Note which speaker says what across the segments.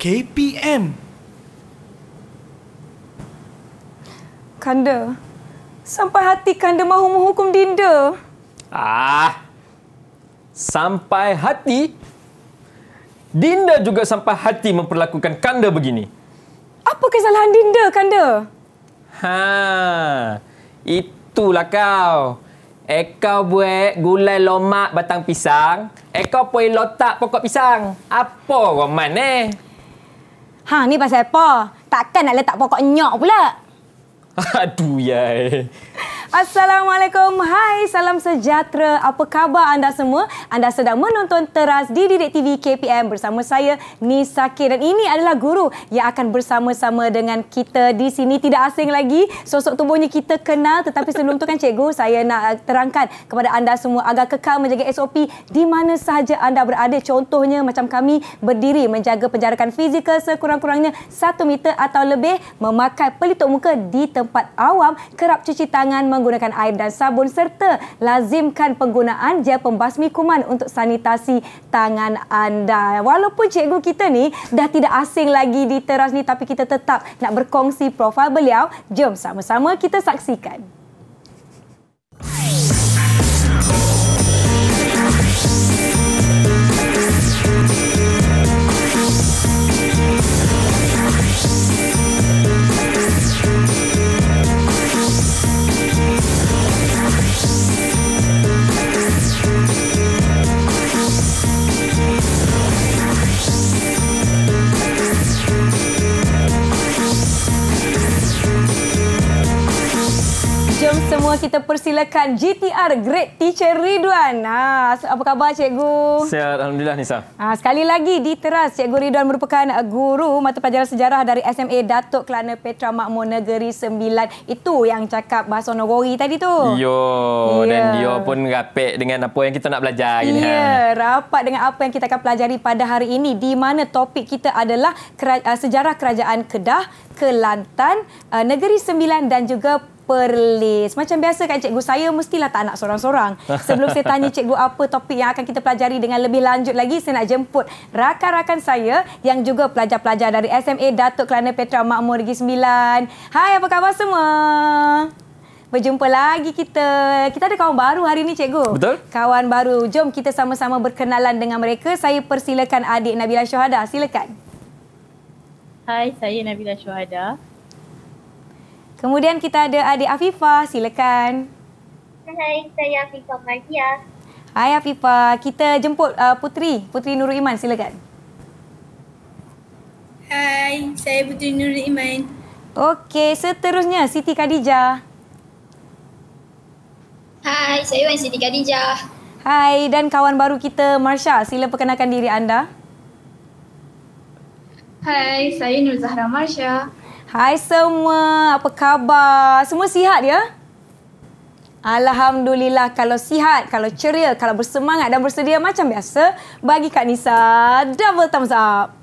Speaker 1: KPM.
Speaker 2: Kanda, sampai hati Kanda mahu menghukum Dinda.
Speaker 3: Ah, sampai hati? Dinda juga sampai hati memperlakukan Kanda begini.
Speaker 2: Apa kesalahan
Speaker 3: Dinda, Kanda? Ha, itulah kau. Eka eh, buat gulai lomak batang pisang, Eka eh, poi lotak pokok pisang. Apa roman eh? Ha, ni pasal apa? Takkan nak
Speaker 2: letak pokok nyok pula?
Speaker 3: Aduh, Yai.
Speaker 2: Assalamualaikum. Hai, salam sejahtera. Apa khabar anda semua? Anda sedang menonton Teras di Didik TV KPM bersama saya, Nisa K. Dan ini adalah guru yang akan bersama-sama dengan kita di sini. Tidak asing lagi. Sosok tubuhnya kita kenal. Tetapi sebelum itu kan, cikgu, saya nak eh, terangkan kepada anda semua agar kekal menjaga SOP di mana sahaja anda berada. Contohnya, macam kami berdiri menjaga penjarakan fizikal sekurang-kurangnya satu meter atau lebih memakai pelitup muka di tempat tempat awam kerap cuci tangan menggunakan air dan sabun serta lazimkan penggunaan gel pembasmi kuman untuk sanitasi tangan anda. Walaupun cikgu kita ni dah tidak asing lagi di teras ni tapi kita tetap nak berkongsi profil beliau. Jom sama-sama kita saksikan. Hey! persilakan GTR Great Teacher Ridwan. Ha, apa khabar cikgu? Sihat
Speaker 3: alhamdulillah Nisa.
Speaker 2: Ha, sekali lagi di teras cikgu Ridwan merupakan uh, guru mata pelajaran sejarah dari SMA Datuk Kelana Petra Makmur Negeri Sembilan Itu yang cakap bahasa Nogori tadi tu. Yo,
Speaker 3: yeah. dan dia pun rapat dengan apa yang kita nak belajar hari ni. Ya,
Speaker 2: rapat dengan apa yang kita akan pelajari pada hari ini di mana topik kita adalah kera- uh, sejarah kerajaan Kedah Kelantan, uh, Negeri Sembilan dan juga Perlis. Macam biasa kan cikgu, saya mestilah tak nak sorang-sorang. Sebelum saya tanya cikgu apa topik yang akan kita pelajari dengan lebih lanjut lagi, saya nak jemput rakan-rakan saya yang juga pelajar-pelajar dari SMA Datuk Kelana Petra Makmur Negeri Sembilan. Hai, apa khabar semua? Berjumpa lagi kita. Kita ada kawan baru hari ini, cikgu. Betul. Kawan baru. Jom kita sama-sama berkenalan dengan mereka. Saya persilakan adik Nabila Syohada Silakan.
Speaker 4: Hai, saya Nabila Syuhada.
Speaker 2: Kemudian kita ada adik Afifah, silakan.
Speaker 5: Hai, saya Afifah Mahia.
Speaker 2: Hai Afifah, kita jemput uh, Putri, Putri Nurul Iman, silakan.
Speaker 6: Hai, saya Putri Nurul Iman.
Speaker 2: Okey, seterusnya Siti Khadijah.
Speaker 7: Hai, saya Wan Siti Khadijah.
Speaker 2: Hai, dan kawan baru kita Marsha, sila perkenalkan diri anda.
Speaker 7: Hai, saya Nur Zahra Marsha.
Speaker 2: Hai semua, apa khabar? Semua sihat ya? Alhamdulillah kalau sihat, kalau ceria, kalau bersemangat dan bersedia macam biasa bagi Kak Nisa double thumbs up.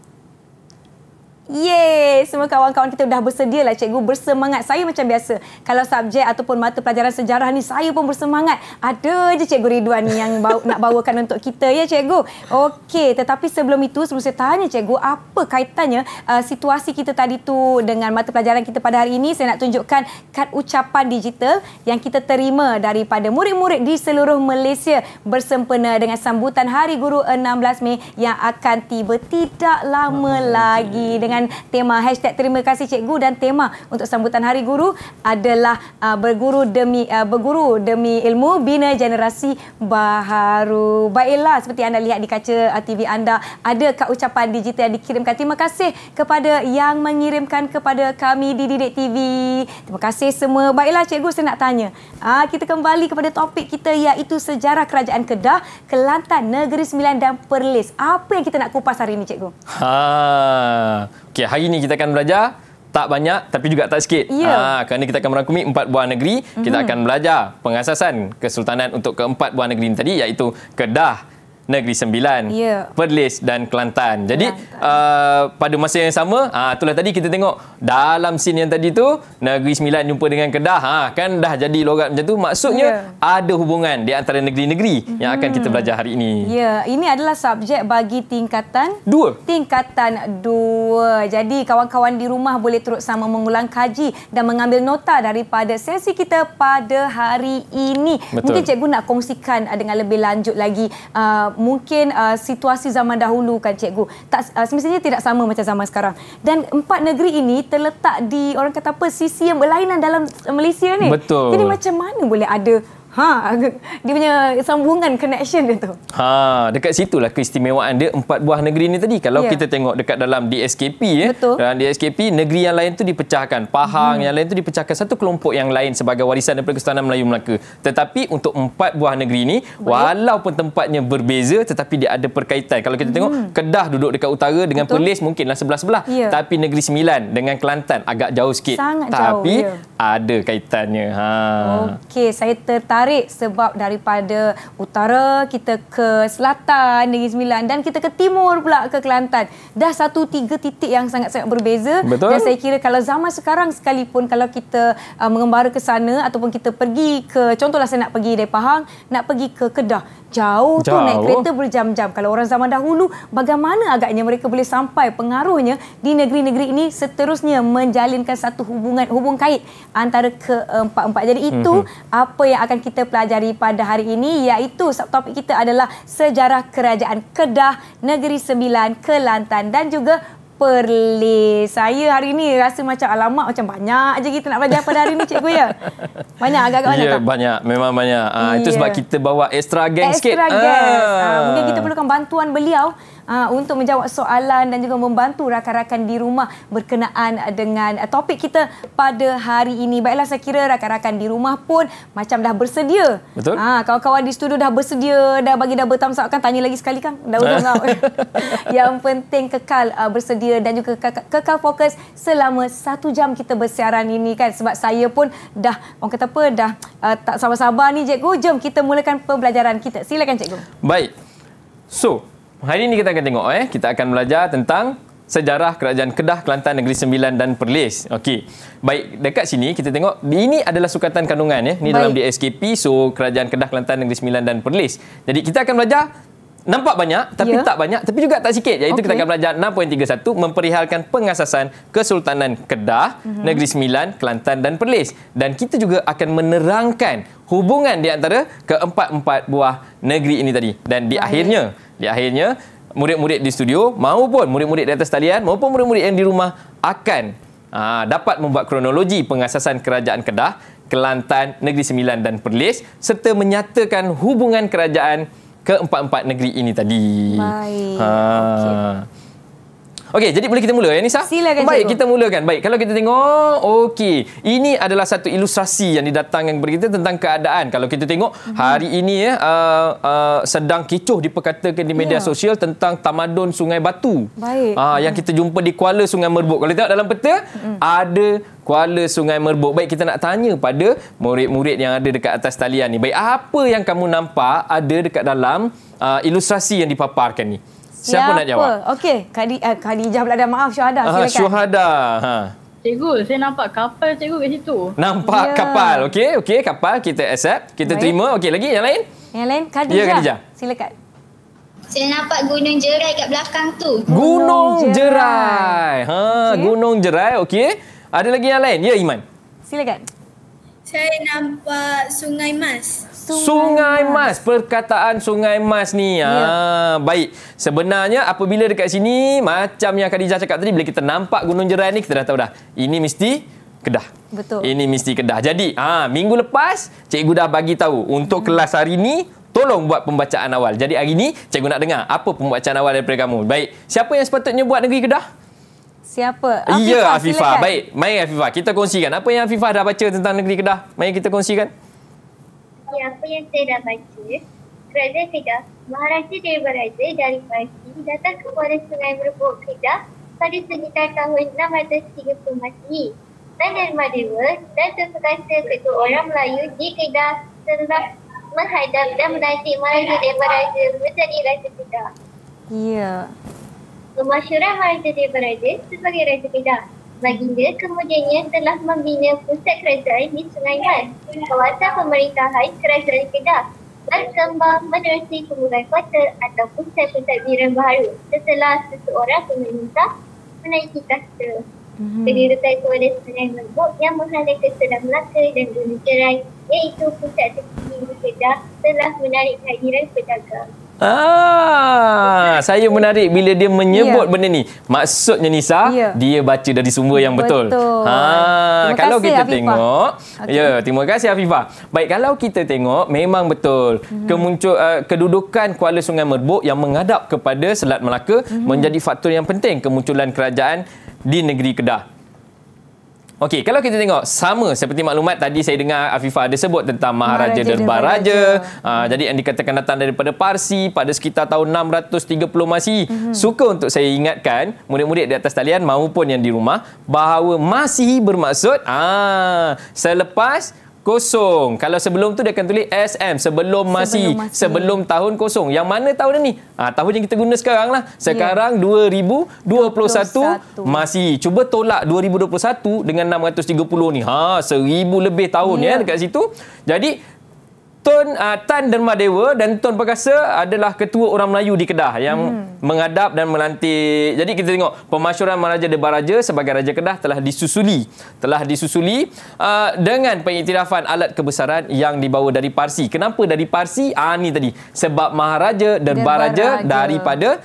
Speaker 2: Yeay, semua kawan-kawan kita dah bersedia lah cikgu bersemangat. Saya macam biasa, kalau subjek ataupun mata pelajaran sejarah ni saya pun bersemangat. Ada je cikgu Ridwan ni yang bau, nak bawakan untuk kita ya cikgu. Okey, tetapi sebelum itu sebelum saya tanya cikgu apa kaitannya uh, situasi kita tadi tu dengan mata pelajaran kita pada hari ini. Saya nak tunjukkan kad ucapan digital yang kita terima daripada murid-murid di seluruh Malaysia bersempena dengan sambutan Hari Guru 16 Mei yang akan tiba tidak lama lagi. Dengan dengan tema hashtag terima kasih cikgu dan tema untuk sambutan hari guru adalah uh, berguru demi uh, berguru demi ilmu bina generasi baharu. Baiklah seperti anda lihat di kaca uh, TV anda ada kat ucapan digital yang dikirimkan. Terima kasih kepada yang mengirimkan kepada kami di Didik TV. Terima kasih semua. Baiklah cikgu saya nak tanya. Uh, kita kembali kepada topik kita iaitu sejarah kerajaan Kedah, Kelantan, Negeri Sembilan dan Perlis. Apa yang kita nak kupas hari ini cikgu?
Speaker 3: Ha. Okey, hari ini kita akan belajar tak banyak tapi juga tak sikit. Ya. Ah, yeah. ha, kerana kita akan merangkumi empat buah negeri, mm-hmm. kita mhm. akan belajar pengasasan kesultanan untuk keempat buah negeri ini tadi iaitu Kedah, Negeri Sembilan, yeah. Perlis dan Kelantan. Jadi Kelantan. Uh, pada masa yang sama, uh, itulah tadi kita tengok dalam scene yang tadi tu Negeri Sembilan jumpa dengan Kedah, ha, kan dah jadi logat macam tu. Maksudnya yeah. ada hubungan di antara negeri-negeri mm-hmm. yang akan kita hmm. belajar hari ini. Ya,
Speaker 2: yeah. ini adalah subjek bagi tingkatan dua. Tingkatan dua. Jadi kawan-kawan di rumah boleh terus sama mengulang kaji dan mengambil nota daripada sesi kita pada hari ini. Betul. Mungkin cikgu nak kongsikan uh, dengan lebih lanjut lagi uh, mungkin uh, situasi zaman dahulu kan cikgu tak uh, semestinya tidak sama macam zaman sekarang dan empat negeri ini terletak di orang kata apa sisi yang berlainan dalam uh, Malaysia ni betul jadi macam mana boleh ada Ha, dia punya sambungan connection dia tu.
Speaker 3: Ha, dekat situlah keistimewaan dia empat buah negeri ni tadi. Kalau yeah. kita tengok dekat dalam DSKP ya. Betul. Dalam DSKP negeri yang lain tu dipecahkan. Pahang hmm. yang lain tu dipecahkan satu kelompok yang lain sebagai warisan daripada Kesultanan Melayu Melaka. Tetapi untuk empat buah negeri ni Boleh. walaupun tempatnya berbeza tetapi dia ada perkaitan. Kalau kita tengok hmm. Kedah duduk dekat utara dengan Betul. Perlis mungkinlah sebelah-sebelah. Yeah. Tapi Negeri Sembilan dengan Kelantan agak jauh sikit. Sangat tapi jauh, yeah. ada kaitannya. Ha.
Speaker 2: Okey, saya tertarik menarik sebab daripada utara kita ke selatan Negeri Sembilan dan kita ke timur pula ke Kelantan. Dah satu tiga titik yang sangat-sangat berbeza. Betul. Dan saya kira kalau zaman sekarang sekalipun kalau kita uh, mengembara ke sana ataupun kita pergi ke contohlah saya nak pergi dari Pahang, nak pergi ke Kedah. Jauh, Jauh tu naik kereta berjam-jam. Kalau orang zaman dahulu, bagaimana agaknya mereka boleh sampai pengaruhnya di negeri-negeri ini seterusnya menjalinkan satu hubungan, hubung kait antara keempat-empat. Jadi itu mm-hmm. apa yang akan kita kita pelajari pada hari ini iaitu subtopik kita adalah sejarah kerajaan Kedah, Negeri Sembilan, Kelantan dan juga Perlis. Saya hari ini rasa macam alamak macam banyak aja kita nak belajar pada hari ini cikgu ya. Banyak agak-agak ya, banyak. Ya
Speaker 3: banyak. Memang banyak. Yeah. itu ya. sebab kita bawa extra gang extra sikit. Extra gang. Ah. Ha, mungkin kita perlukan
Speaker 2: bantuan beliau uh, untuk menjawab soalan dan juga membantu rakan-rakan di rumah berkenaan dengan topik kita pada hari ini. Baiklah saya kira rakan-rakan di rumah pun macam dah bersedia. Betul. Ha, kawan-kawan di studio dah bersedia, dah bagi dah bertamsak kan tanya lagi sekali kan. Dah ulang nah. Yang penting kekal uh, bersedia dan juga kekal, kekal fokus selama satu jam kita bersiaran ini kan. Sebab saya pun dah, orang kata apa, dah uh, tak sabar-sabar ni cikgu. Jom kita mulakan pembelajaran kita. Silakan cikgu.
Speaker 3: Baik. So, Hari ini kita akan tengok eh kita akan belajar tentang sejarah kerajaan Kedah, Kelantan, Negeri Sembilan dan Perlis. Okey. Baik, dekat sini kita tengok ini adalah sukatan kandungan ya. Ini dalam DSKP so kerajaan Kedah, Kelantan, Negeri Sembilan dan Perlis. Jadi kita akan belajar Nampak banyak tapi yeah. tak banyak tapi juga tak sikit iaitu okay. kita akan belajar 6.31 memperihalkan pengasasan Kesultanan Kedah, mm-hmm. Negeri Sembilan, Kelantan dan Perlis dan kita juga akan menerangkan hubungan di antara keempat-empat buah negeri ini tadi dan di Baik. akhirnya di akhirnya, murid-murid di studio maupun murid-murid di atas talian maupun murid-murid yang di rumah akan aa, ah, dapat membuat kronologi pengasasan kerajaan Kedah, Kelantan, Negeri Sembilan dan Perlis serta menyatakan hubungan kerajaan keempat empat-empat negeri ini tadi. Baik. Ha. Okay. Okey, jadi boleh kita mula ya Nisa? Silakan. Baik, cikgu. kita mulakan. Baik, kalau kita tengok, okey. Ini adalah satu ilustrasi yang didatangkan kepada kita tentang keadaan. Kalau kita tengok hmm. hari ini ya, uh, uh, sedang kicuh diperkatakan di media yeah. sosial tentang tamadun Sungai Batu. Baik. Uh, yang mhm. kita jumpa di Kuala Sungai Merbuk. Kalau tengok dalam peta, hmm. ada Kuala Sungai Merbuk. Baik, kita nak tanya pada murid-murid yang ada dekat atas talian ni. Baik, apa yang kamu nampak ada dekat dalam uh, ilustrasi yang dipaparkan ni? Siapa, Siapa ya, nak jawab?
Speaker 2: Okey, kadi uh, eh, Khadijah pula dah maaf Syuhada. Ha,
Speaker 3: Syuhada. Ha.
Speaker 2: Cikgu, saya
Speaker 7: nampak kapal cikgu kat situ.
Speaker 2: Nampak yeah. kapal.
Speaker 3: Okey, okey, kapal kita accept, kita Baik. terima. Okey, lagi yang lain?
Speaker 7: Yang lain kadi. Ya, Khadijah. Ya, Khadijah. Silakan. Saya nampak gunung jerai kat belakang tu.
Speaker 6: Gunung, gunung jerai. jerai.
Speaker 3: Ha, okay. gunung jerai. Okey. Ada lagi yang lain? Ya, Iman.
Speaker 6: Silakan. Saya nampak Sungai Mas.
Speaker 3: Sungai, Sungai Mas. Mas. Perkataan Sungai Mas ni. Ya. Ha, baik. Sebenarnya apabila dekat sini, macam yang Khadijah cakap tadi, bila kita nampak Gunung Jerai ni, kita dah tahu dah. Ini mesti Kedah. Betul. Ini mesti Kedah. Jadi, ha, minggu lepas, cikgu dah bagi tahu untuk hmm. kelas hari ni, tolong buat pembacaan awal. Jadi hari ni, cikgu nak dengar apa pembacaan awal daripada kamu. Baik. Siapa yang sepatutnya buat negeri Kedah?
Speaker 2: Siapa? Ya, Afifah, ya, Afifah. Silakan. Baik.
Speaker 3: Mari Afifah, kita kongsikan. Apa yang Afifah dah baca tentang negeri Kedah? Mari kita kongsikan
Speaker 5: okay, apa yang saya dah baca kerana Kedah, Maharaja Dewa Raja dari Parsi datang kepada Sungai Merbuk Kedah pada sekitar tahun 630 Masihi. Dan Dharma Dewa dan terperkasa kedua orang Melayu di Kedah telah menghadap dan menanti Maharaja Dewa Raja menjadi Raja Kedah. Ya. Yeah. Pemasyurah Maharaja Dewa Raja sebagai Raja Kedah baginda kemudiannya telah membina pusat kerajaan di Sungai Mas, kawasan pemerintahan kerajaan Kedah dan kembang menerusi kemudahan kota atau pusat-pusat bira baru setelah seseorang pemerintah menaiki tahta. Mm-hmm. Kedudukan kepada Sungai Merbuk yang menghalang ke Selang Melaka dan Gunung Cerai iaitu pusat tertinggi di Kedah telah menarik kehadiran pedagang.
Speaker 3: Ah, okay. saya menarik bila dia menyebut yeah. benda ni. Maksudnya Nisa, yeah. dia baca dari sumber yang betul. betul. Ha, kalau kasih, kita Afifah. tengok, okay. ya, yeah, terima kasih Afifah. Baik, kalau kita tengok memang betul. Mm-hmm. Kemuncul uh, eh, kedudukan Kuala Sungai Merbok yang menghadap kepada Selat Melaka mm-hmm. menjadi faktor yang penting kemunculan kerajaan di negeri Kedah. Okey, kalau kita tengok sama seperti maklumat tadi saya dengar Afifah ada sebut tentang Maharaja Derbaraja. Uh, ah, jadi yang dikatakan datang daripada Parsi pada sekitar tahun 630 masih Mm-hmm. Suka untuk saya ingatkan murid-murid di atas talian maupun yang di rumah bahawa masih bermaksud ah selepas kosong. Kalau sebelum tu dia akan tulis SM sebelum masih sebelum, masih. sebelum tahun kosong. Yang mana tahun ni? Ah ha, tahun yang kita guna sekarang lah. Sekarang yeah. 2021, 2021 masih. Cuba tolak 2021 dengan 630 ni. Ha seribu lebih tahun yeah. ya dekat situ. Jadi Tun uh, Tan Derma Dewa dan Tun Perkasa adalah ketua orang Melayu di Kedah yang hmm. mengadap dan melantik. Jadi kita tengok pemasyuran Maharaja Debar Raja sebagai Raja Kedah telah disusuli. Telah disusuli uh, dengan pengiktirafan alat kebesaran yang dibawa dari Parsi. Kenapa dari Parsi? Ah, ni tadi. Sebab Maharaja Derma Raja daripada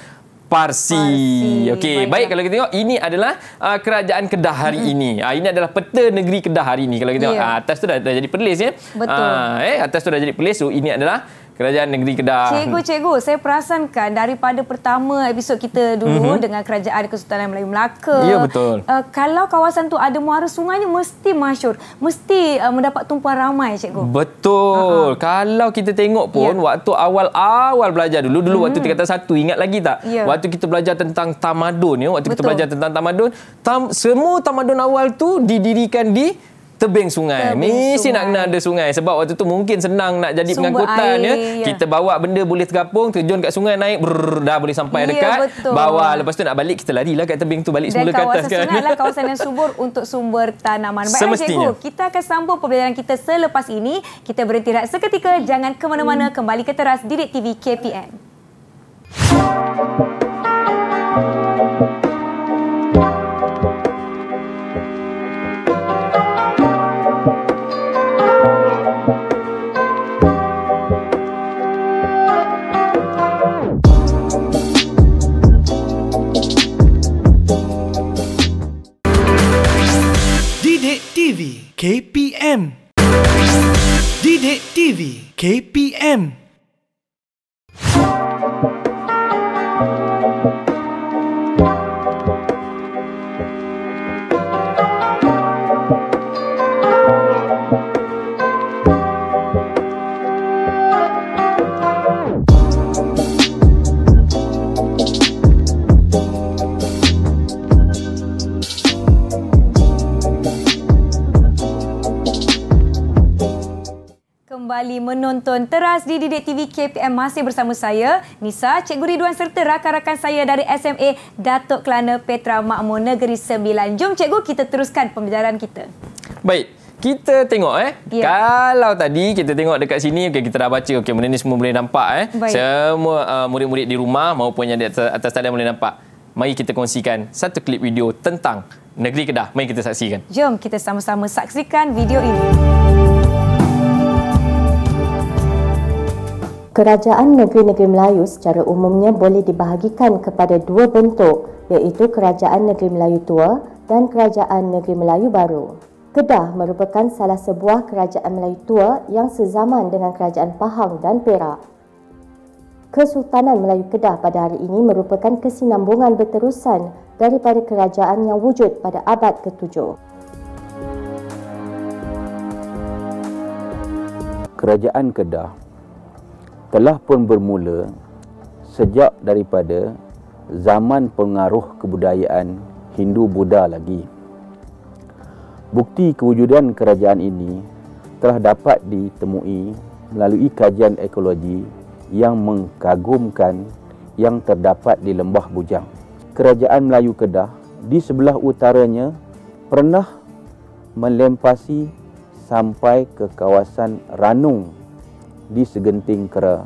Speaker 3: Parsi. Parsi. Okey, baik kalau kita tengok ini adalah uh, kerajaan Kedah hari hmm. ini. Uh, ini adalah peta negeri Kedah hari ini. Kalau kita yeah. tengok uh, atas tu dah, dah jadi Perlis ya. Betul. Uh, eh atas tu dah jadi Perlis. So ini adalah Kerajaan Negeri Kedah. Cikgu-cikgu,
Speaker 2: saya perasankan daripada pertama episod kita dulu mm-hmm. dengan Kerajaan Kesultanan Melayu Melaka. Ya, betul. Uh, kalau kawasan tu ada muara sungainya, mesti masyur. Mesti uh, mendapat tumpuan ramai, cikgu.
Speaker 3: Betul. Uh-huh. Kalau kita tengok pun, yeah. waktu awal-awal belajar dulu, dulu mm-hmm. waktu tingkatan satu, ingat lagi tak? Yeah. Waktu kita belajar tentang tamadun, ya, waktu betul. kita belajar tentang tamadun, tam, semua tamadun awal tu didirikan di tebing sungai. Tebing Mesti sungai. nak kena ada sungai sebab waktu tu mungkin senang nak jadi Sumber pengangkutan ya. air, ya. ya. Kita bawa benda boleh tergapung, terjun kat sungai naik, brrr, dah boleh sampai ya, dekat. Betul. Bawa lepas tu nak balik kita larilah kat tebing tu balik Dan semula ke atas kan. Kawasan sungailah
Speaker 2: kawasan yang subur untuk sumber tanaman. Baiklah cikgu, kita akan sambung perbelanjaan kita selepas ini. Kita berhenti rehat seketika. Jangan ke mana-mana, hmm. kembali ke teras Direct TV KPM. Thank you.
Speaker 1: KPM. Didik TV KPM.
Speaker 2: KPM masih bersama saya Nisa, Cikgu Ridwan serta rakan-rakan saya dari SMA Datuk Kelana Petra Makmur Negeri Sembilan. Jom cikgu kita teruskan pembelajaran kita.
Speaker 3: Baik. Kita tengok eh. Yeah. Kalau tadi kita tengok dekat sini okay kita dah baca okay benda ni semua boleh nampak eh. Baik. Semua uh, murid-murid di rumah maupun yang di atas, atas talian boleh nampak. Mari kita kongsikan satu klip video tentang Negeri Kedah. Mari kita saksikan.
Speaker 2: Jom kita sama-sama saksikan video ini. Hmm.
Speaker 5: Kerajaan negeri-negeri Melayu secara umumnya boleh dibahagikan kepada dua bentuk iaitu Kerajaan Negeri Melayu Tua dan Kerajaan Negeri Melayu Baru. Kedah merupakan salah sebuah kerajaan Melayu tua yang sezaman dengan Kerajaan Pahang dan Perak. Kesultanan Melayu Kedah pada hari ini merupakan kesinambungan berterusan daripada kerajaan yang wujud pada abad ke-7.
Speaker 3: Kerajaan Kedah telah pun bermula sejak daripada zaman pengaruh kebudayaan Hindu-Buddha lagi. Bukti kewujudan kerajaan ini telah dapat ditemui melalui kajian ekologi yang mengkagumkan yang terdapat di Lembah Bujang. Kerajaan Melayu Kedah di sebelah utaranya pernah melempasi sampai ke kawasan Ranung di segenting kera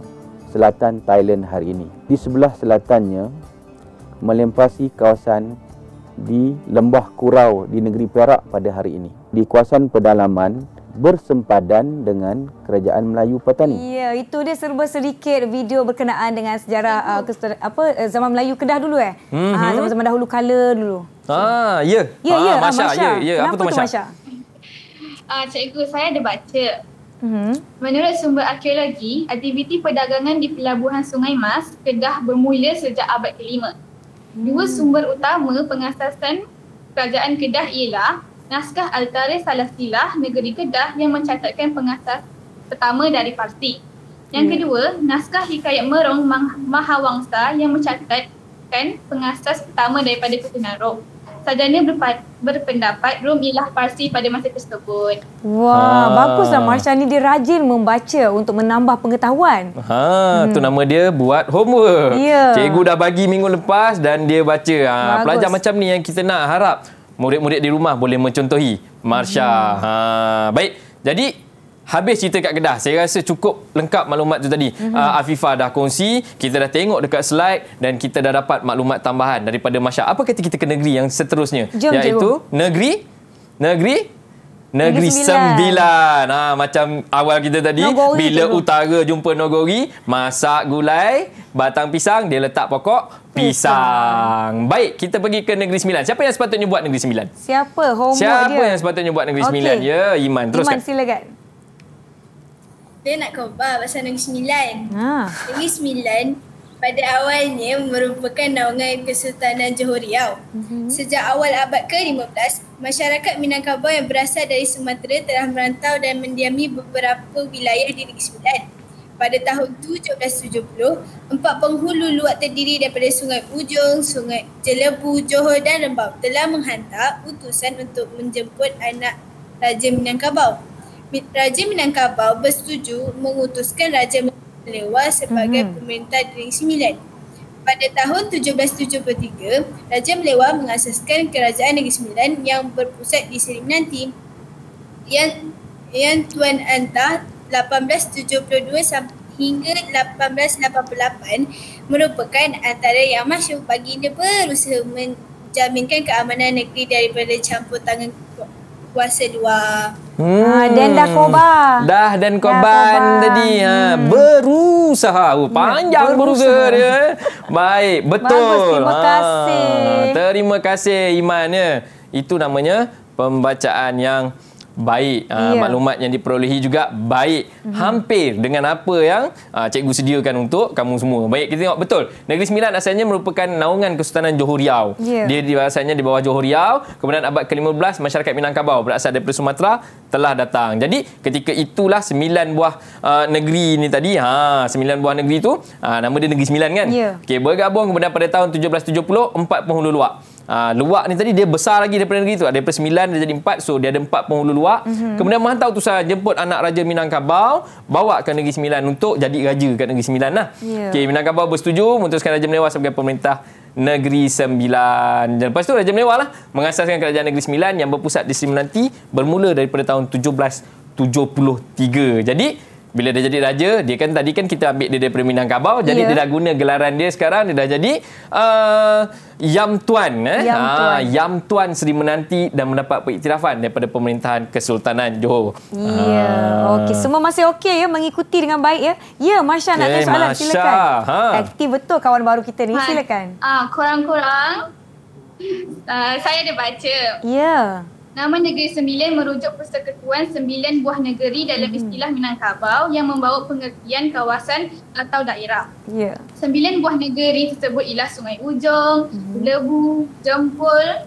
Speaker 3: selatan Thailand hari ini. Di sebelah selatannya melempasi kawasan di Lembah Kurau di negeri Perak pada hari ini. Di kawasan pedalaman bersempadan dengan Kerajaan Melayu Petani. Ya,
Speaker 2: itu dia serba sedikit video berkenaan dengan sejarah uh, kester, apa eh, zaman Melayu Kedah dulu eh.
Speaker 3: Mhm. Ah, zaman-zaman mm -hmm.
Speaker 2: uh, dahulu kala dulu.
Speaker 3: So, ah, ya. Ya, ya, ah, Masya. Ya, ya. Apa tu Masya?
Speaker 8: Ah, uh, cikgu saya ada baca mm Menurut sumber arkeologi, aktiviti perdagangan di pelabuhan Sungai Mas Kedah bermula sejak abad ke-5. Dua hmm. sumber utama pengasasan kerajaan Kedah ialah naskah Altare Salasilah negeri Kedah yang mencatatkan pengasas pertama dari parti. Yang yeah. Hmm. kedua, naskah Hikayat Merong Mahawangsa yang mencatatkan pengasas pertama daripada Ketenaran Rom sarjana berpendapat Rom ialah Parsi pada
Speaker 2: masa tersebut. Wah, ha. baguslah Marsha ni dia rajin membaca untuk menambah pengetahuan.
Speaker 3: Ha, hmm. tu nama dia buat homework. Yeah. Cikgu dah bagi minggu lepas dan dia baca. Ha, pelajar macam ni yang kita nak harap murid-murid di rumah boleh mencontohi Marsha. Hmm. Ha, baik. Jadi habis cerita kat Kedah. Saya rasa cukup lengkap maklumat tu tadi. Mm-hmm. Uh, ah, Afifah dah kongsi, kita dah tengok dekat slide dan kita dah dapat maklumat tambahan daripada masyarakat Apa kata kita ke negeri yang seterusnya? Jom, Iaitu jom. negeri negeri Negeri Sembilan. Ha, macam awal kita tadi, Nogori bila juga. utara jumpa Nogori, masak gulai, batang pisang, dia letak pokok, pisang. pisang. Baik, kita pergi ke Negeri Sembilan. Siapa yang sepatutnya buat Negeri Sembilan?
Speaker 2: Siapa? Homework
Speaker 6: Siapa dia. Siapa yang
Speaker 3: sepatutnya buat Negeri okay. Sembilan? Ya, Iman. Teruskan. Iman,
Speaker 6: silakan. Saya nak khabar pasal Negeri Sembilan. Ah. Negeri Sembilan pada awalnya merupakan naungan Kesultanan Johor Riau. Mm-hmm. Sejak awal abad ke-15, masyarakat Minangkabau yang berasal dari Sumatera telah merantau dan mendiami beberapa wilayah di Negeri Sembilan. Pada tahun 1770, empat penghulu luar terdiri daripada Sungai Ujung, Sungai Jelebu, Johor dan Rembau telah menghantar utusan untuk menjemput anak Raja Minangkabau. Mm-hmm. Raja Minangkabau bersetuju mengutuskan Raja Melewa sebagai mm-hmm. pemerintah negeri Sembilan. Pada tahun 1773, Raja Melewa mengasaskan Kerajaan Negeri Sembilan yang berpusat di Seri Menanti yang, yang Tuan Antah 1872 hingga 1888 merupakan antara yang masyur baginda berusaha menjaminkan keamanan negeri daripada campur tangan puasa dua.
Speaker 3: Hmm. Ha, dan dah kobar. Dah dan kobar tadi. Ha, berusaha. Oh, hmm. panjang berusaha. berusaha dia. Baik, betul. Bagus, terima ah, kasih. Ha, terima kasih Iman. Ya. Itu namanya pembacaan yang baik uh, ah, yeah. maklumat yang diperolehi juga baik mm-hmm. hampir dengan apa yang uh, cikgu sediakan untuk kamu semua baik kita tengok betul negeri sembilan asalnya merupakan naungan kesultanan johor riau yeah. dia asalnya di bawah johor riau kemudian abad ke-15 masyarakat minangkabau berasal daripada sumatera telah datang jadi ketika itulah sembilan buah uh, negeri ini tadi ha sembilan buah negeri itu uh, nama dia negeri sembilan kan yeah. okey bergabung kemudian pada tahun 1770 empat penghulu luak Ah, luak ni tadi dia besar lagi daripada negeri tu ah, daripada 9 dia jadi 4 so dia ada 4 penghulu luak mm-hmm. kemudian menghantar utusan jemput anak raja Minangkabau bawa ke negeri Sembilan untuk jadi raja kat negeri Sembilan lah yeah. okay, Minangkabau bersetuju memutuskan raja Melewa sebagai pemerintah Negeri Sembilan. Dan lepas tu Raja Melewa lah mengasaskan kerajaan Negeri Sembilan yang berpusat di Sembilan nanti bermula daripada tahun 1773. Jadi bila dia jadi raja dia kan tadi kan kita ambil dia daripada Minangkabau jadi yeah. dia dah guna gelaran dia sekarang dia dah jadi uh, Yam Tuan eh Yam ah, Tuan. Ah, Yam Tuan Seri Menanti dan mendapat pengiktirafan daripada pemerintahan Kesultanan Johor.
Speaker 2: Yeah. Ah. Okey semua masih okey ya mengikuti dengan baik ya. Ya Masya
Speaker 8: okay, nak eh, tanya soalan Masya.
Speaker 3: silakan. Ha.
Speaker 2: Aktif betul kawan baru kita ni silakan. Ah kurang-kurang.
Speaker 8: Uh, ah, saya ada baca. Ya. Yeah. Nama Negeri Sembilan merujuk persekutuan sembilan buah negeri dalam hmm. istilah Minangkabau yang membawa pengertian kawasan atau daerah. Yeah. Sembilan buah negeri tersebut ialah Sungai Ujong, hmm Lebu, Jempol,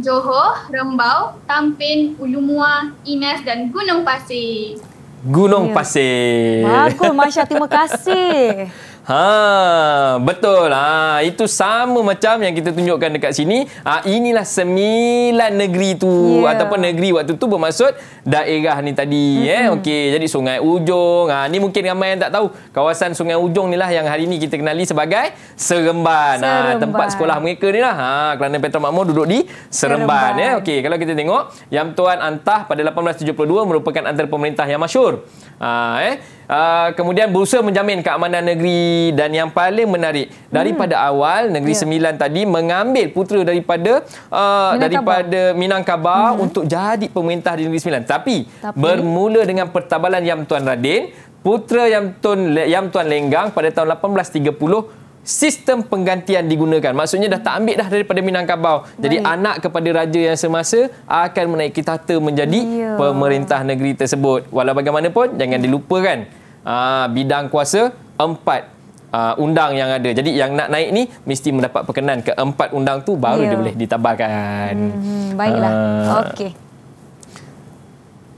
Speaker 8: Johor, Rembau, Tampin, Ulu Mua, Inas dan Gunung Pasir.
Speaker 3: Gunung yeah. Pasir. Bagus Masya,
Speaker 8: terima
Speaker 2: kasih.
Speaker 3: Ha betul. Ha itu sama macam yang kita tunjukkan dekat sini. Ha inilah sembilan negeri tu yeah. ataupun negeri waktu tu bermaksud daerah ni tadi mm-hmm. eh. Okey, jadi Sungai Ujong Ha ni mungkin ramai yang tak tahu. Kawasan Sungai Ujong ni lah yang hari ni kita kenali sebagai Seremban. Ha, Seremban. Ha tempat sekolah mereka ni lah. Ha kerana Petra Makmur duduk di Seremban, Seremban. ya. Okey, kalau kita tengok Yang Tuan Antah pada 1872 merupakan antara pemerintah yang masyhur. Ha, eh? ha, kemudian berusaha menjamin keamanan negeri dan yang paling menarik hmm. daripada awal Negeri yeah. Sembilan tadi mengambil putera daripada uh, ah, Minangkabar. daripada Minangkabau hmm. untuk jadi pemerintah di Negeri Sembilan. Tapi, Tapi bermula dengan pertabalan Yang Tuan Radin, putera Yang Tuan Yang Tuan Lenggang pada tahun 1830 sistem penggantian digunakan. Maksudnya dah tak ambil dah daripada Minangkabau. Baik. Jadi anak kepada raja yang semasa akan menaiki tahta menjadi ya. pemerintah negeri tersebut. Walau bagaimanapun jangan dilupakan aa, ah, bidang kuasa empat aa, ah, undang yang ada. Jadi yang nak naik ni mesti mendapat perkenan ke empat undang tu baru ya. dia boleh ditambahkan. Hmm, hmm,
Speaker 2: baiklah. Ah. Okey.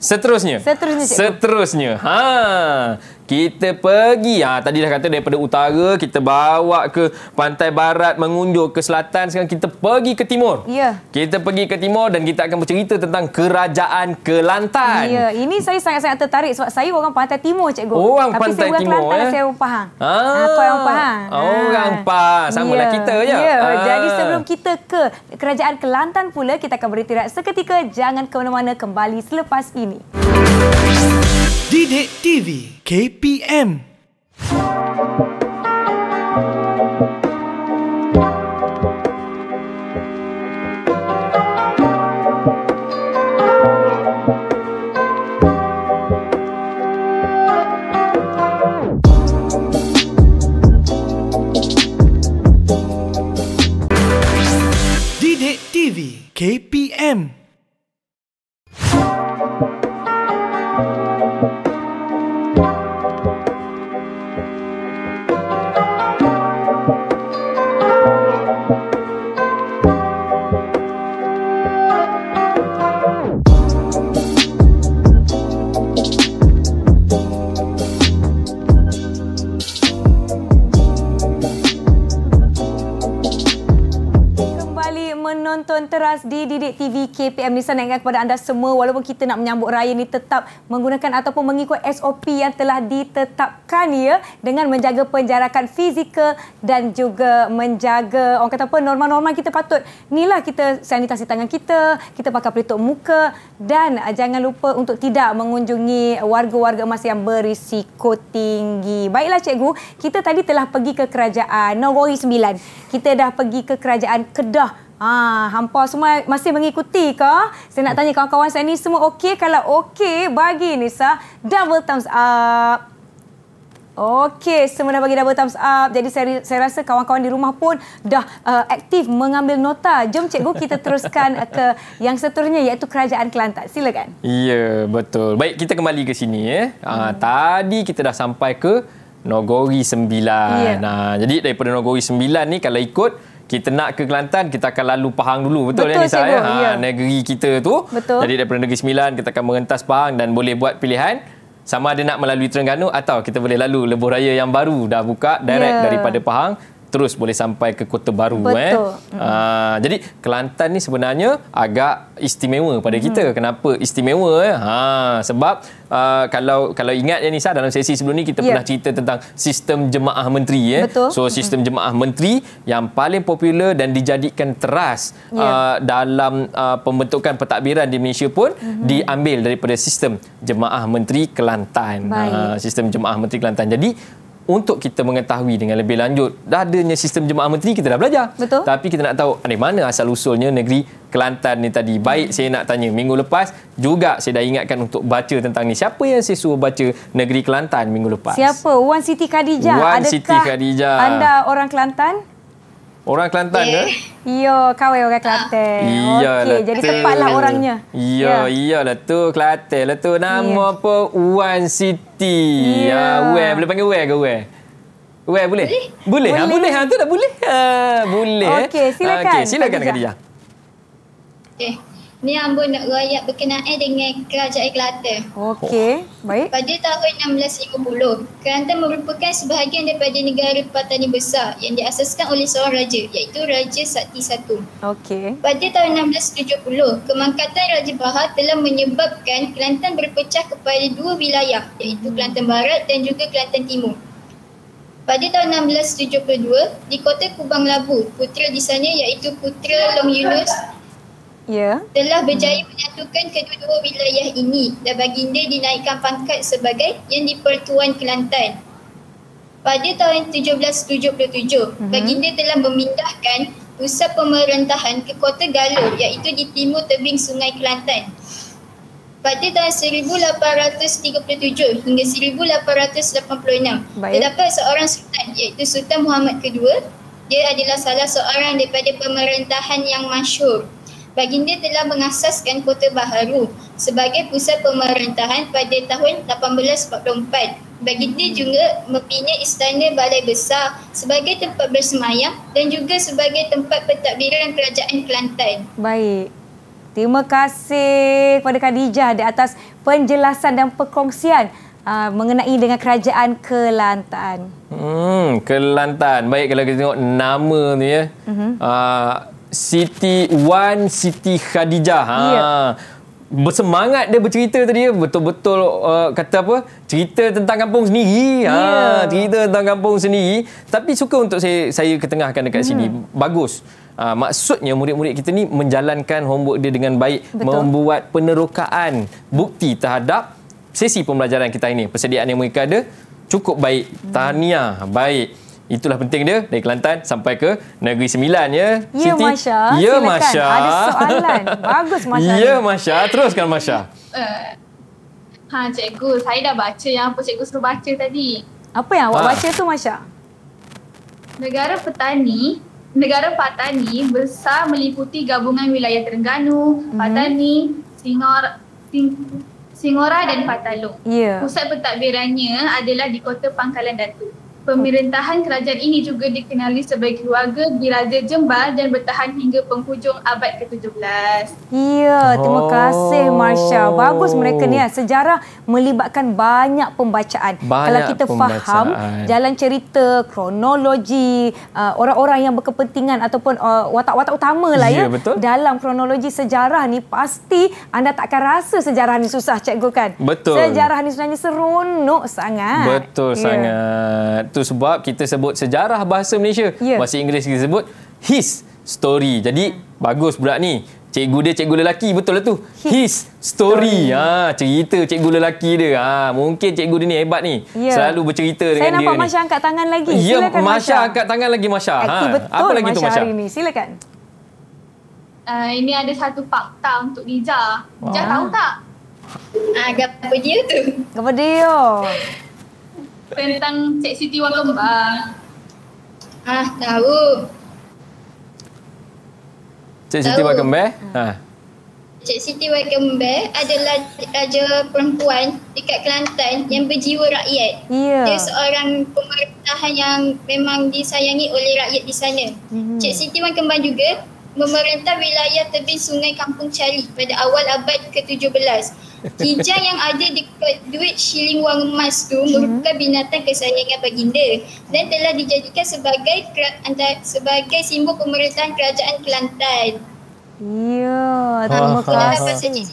Speaker 3: Seterusnya. Seterusnya. Seterusnya. Ha. Kita pergi ha, Tadi dah kata daripada utara Kita bawa ke pantai barat Mengunjung ke selatan Sekarang kita pergi ke timur Ya yeah. Kita pergi ke timur Dan kita akan bercerita tentang Kerajaan Kelantan Ya yeah.
Speaker 2: Ini saya sangat-sangat tertarik Sebab saya orang pantai timur cikgu Orang Tapi pantai timur Tapi saya orang Kelantan eh? Saya orang Pahang Ah, ah Kau orang ah. Pahang
Speaker 3: ha. Orang Pahang Sama yeah. lah ya. kita ya yeah. Ya, ha. Jadi
Speaker 2: sebelum kita ke Kerajaan Kelantan pula Kita akan beritirat seketika Jangan ke mana-mana Kembali selepas ini
Speaker 1: Música Didik TV KPM KPM
Speaker 2: Paras di Didik TV KPM saya nak kepada anda semua walaupun kita nak menyambut raya ni tetap menggunakan ataupun mengikut SOP yang telah ditetapkan ya dengan menjaga penjarakan fizikal dan juga menjaga orang kata apa norma-norma kita patut inilah kita sanitasi tangan kita kita pakai pelitup muka dan jangan lupa untuk tidak mengunjungi warga-warga emas yang berisiko tinggi baiklah cikgu kita tadi telah pergi ke kerajaan Nogori 9 kita dah pergi ke kerajaan Kedah Ha, hampa semua masih mengikuti ke? Saya nak tanya kawan-kawan saya ni semua okey? Kalau okey, bagi Nisa double thumbs up. Okey, semua dah bagi double thumbs up. Jadi saya, saya rasa kawan-kawan di rumah pun dah uh, aktif mengambil nota. Jom cikgu kita teruskan uh, ke yang seterusnya iaitu Kerajaan Kelantan. Silakan.
Speaker 3: Ya, betul. Baik, kita kembali ke sini. Eh. Ha, Tadi kita dah sampai ke Nogori sembilan. Ya. Ha, jadi daripada Nogori sembilan ni kalau ikut kita nak ke Kelantan kita akan lalu Pahang dulu betul, betul eh? ha, ya Nisa ya? ha, negeri kita tu betul. jadi daripada Negeri Sembilan kita akan merentas Pahang dan boleh buat pilihan sama ada nak melalui Terengganu atau kita boleh lalu Lebuh Raya yang baru dah buka direct yeah. daripada Pahang terus boleh sampai ke Kota Baru eh. Betul. eh. Ah, mm. Aa, jadi Kelantan ni sebenarnya agak istimewa pada mm. kita. Kenapa istimewa eh? Ha sebab Uh, kalau kalau ingat ya Nisa dalam sesi sebelum ni kita yeah. pernah cerita tentang sistem jemaah menteri ya. Betul. So sistem jemaah menteri yang paling popular dan dijadikan teras yeah. Ya. uh, dalam uh, pembentukan pentadbiran di Malaysia pun mm diambil daripada sistem jemaah menteri Kelantan. Uh, sistem jemaah menteri Kelantan. Jadi untuk kita mengetahui dengan lebih lanjut dah adanya sistem jemaah menteri kita dah belajar Betul. tapi kita nak tahu dari mana asal usulnya negeri Kelantan ni tadi baik saya nak tanya minggu lepas juga saya dah ingatkan untuk baca tentang ni siapa yang saya suruh baca negeri Kelantan minggu lepas siapa
Speaker 2: Wan Siti Khadijah Wan Siti Khadijah anda orang Kelantan
Speaker 3: Orang Kelantan ke?
Speaker 2: Ya, kawai orang Kelantan. Okey, jadi tepatlah orangnya.
Speaker 3: Ya, iyalah tu Kelantan lah tu. Nama apa? Wan City. Ya, ah, Wan boleh panggil Wan ke Wan? Wan boleh? Boleh. Ha, boleh. Ha, tu dah boleh. Ha, boleh. Okey, eh? silakan. Okey, silakan dengan dia.
Speaker 7: Okey. Eh, Ni ambo nak rakyat berkenaan dengan kerajaan Kelantan. Okey, baik. Pada tahun 1650, Kelantan merupakan sebahagian daripada negara Patani Besar yang diasaskan oleh seorang raja iaitu Raja Sakti I. Okey. Pada tahun 1670, kemangkatan Raja Bahar telah menyebabkan Kelantan berpecah kepada dua wilayah iaitu Kelantan Barat dan juga Kelantan Timur. Pada tahun 1672, di kota Kubang Labu, putera di sana iaitu putera Long Yunus yeah. telah berjaya menyatukan kedua-dua wilayah ini dan baginda dinaikkan pangkat sebagai yang di-Pertuan Kelantan. Pada tahun 1777, uh-huh. Mhm. baginda telah memindahkan pusat pemerintahan ke kota Galur iaitu di timur tebing Sungai Kelantan. Pada tahun 1837 hingga 1886, Baik. terdapat seorang sultan iaitu Sultan Muhammad II. Dia adalah salah seorang daripada pemerintahan yang masyur baginda telah mengasaskan Kota Baharu sebagai pusat pemerintahan pada tahun 1844. Baginda juga mempunyai istana balai besar sebagai tempat bersemayam dan juga sebagai tempat pentadbiran kerajaan Kelantan.
Speaker 2: Baik. Terima kasih kepada Khadijah di atas penjelasan dan perkongsian uh, mengenai dengan kerajaan Kelantan.
Speaker 3: Hmm, Kelantan. Baik kalau kita tengok nama tu ya. Uh-huh. Uh, Siti Wan Siti Khadijah. Ha. Yeah. Bersemangat dia bercerita tadi Betul-betul uh, kata apa Cerita tentang kampung sendiri yeah. ha, ya. Cerita tentang kampung sendiri Tapi suka untuk saya saya ketengahkan dekat hmm. sini Bagus ha, Maksudnya murid-murid kita ni Menjalankan homework dia dengan baik Betul. Membuat penerokaan Bukti terhadap Sesi pembelajaran kita ini Persediaan yang mereka ada Cukup baik hmm. Tahniah Baik Itulah penting dia dari Kelantan sampai ke Negeri Sembilan ya. Ya Siti.
Speaker 2: Masya.
Speaker 8: Ya silakan. Masya. Ada
Speaker 3: soalan.
Speaker 2: Bagus
Speaker 8: Masya. Ya ni.
Speaker 3: Masya. Teruskan Masya.
Speaker 8: Uh, eh, ha cikgu, saya dah baca yang apa cikgu suruh baca tadi. Apa yang awak ha. baca tu Masya? Negara petani, negara patani besar meliputi gabungan wilayah Terengganu, hmm. Patani, Singor, Sing, Singora dan Patalong. Yeah. Pusat pentadbirannya adalah di Kota Pangkalan Datuk pemerintahan kerajaan ini juga dikenali sebagai keluarga diraja Jembal dan bertahan hingga penghujung abad ke-17.
Speaker 2: Ya, terima oh. kasih Marsha. Bagus mereka ni. Eh. Sejarah melibatkan banyak pembacaan. Banyak Kalau kita pembacaan. faham jalan cerita, kronologi, eh, orang-orang yang berkepentingan ataupun eh, watak-watak utama lah ya. ya betul. Dalam kronologi sejarah ni pasti anda tak akan rasa sejarah ni susah cikgu kan. Betul. Sejarah ni sebenarnya seronok sangat. Betul ya.
Speaker 3: sangat. Itu sebab kita sebut sejarah bahasa Malaysia. Yeah. Bahasa Inggeris kita sebut his story. Jadi yeah. bagus budak ni. Cikgu dia cikgu lelaki betul lah tu. His story. Ha cerita cikgu lelaki dia. Ha mungkin cikgu dia ni hebat ni. Yeah. Selalu bercerita Saya dengan dia. Saya nampak Masya
Speaker 2: angkat tangan lagi.
Speaker 8: Ya, Silakan Masya,
Speaker 3: angkat tangan lagi Masya. Eh, ha eh, betul apa lagi Masya tu Masya? Hari
Speaker 2: ini. Silakan.
Speaker 8: Uh, ini ada satu fakta untuk Nija. Nija ah. tahu tak?
Speaker 7: Ah, uh, gapo dia tu? Gapo dia?
Speaker 8: tentang Cik
Speaker 7: Siti Wakembang. Ah. ah, tahu.
Speaker 3: Cik Siti Wakembang? Eh? Ah. Ha. Ah.
Speaker 7: Cik Siti Wakembang eh, adalah raja perempuan dekat Kelantan yang berjiwa rakyat. Yeah. Dia seorang pemerintahan yang memang disayangi oleh rakyat di sana. Mm-hmm. Cik Siti Wakembang juga memerintah wilayah tepi sungai Kampung Cali pada awal abad ke-17. Kijang yang ada di duit shilling wang emas tu mhm. merupakan binatang kesayangan baginda dan telah dijadikan sebagai sebagai simbol pemerintahan kerajaan Kelantan.
Speaker 2: Ya, terima kasih.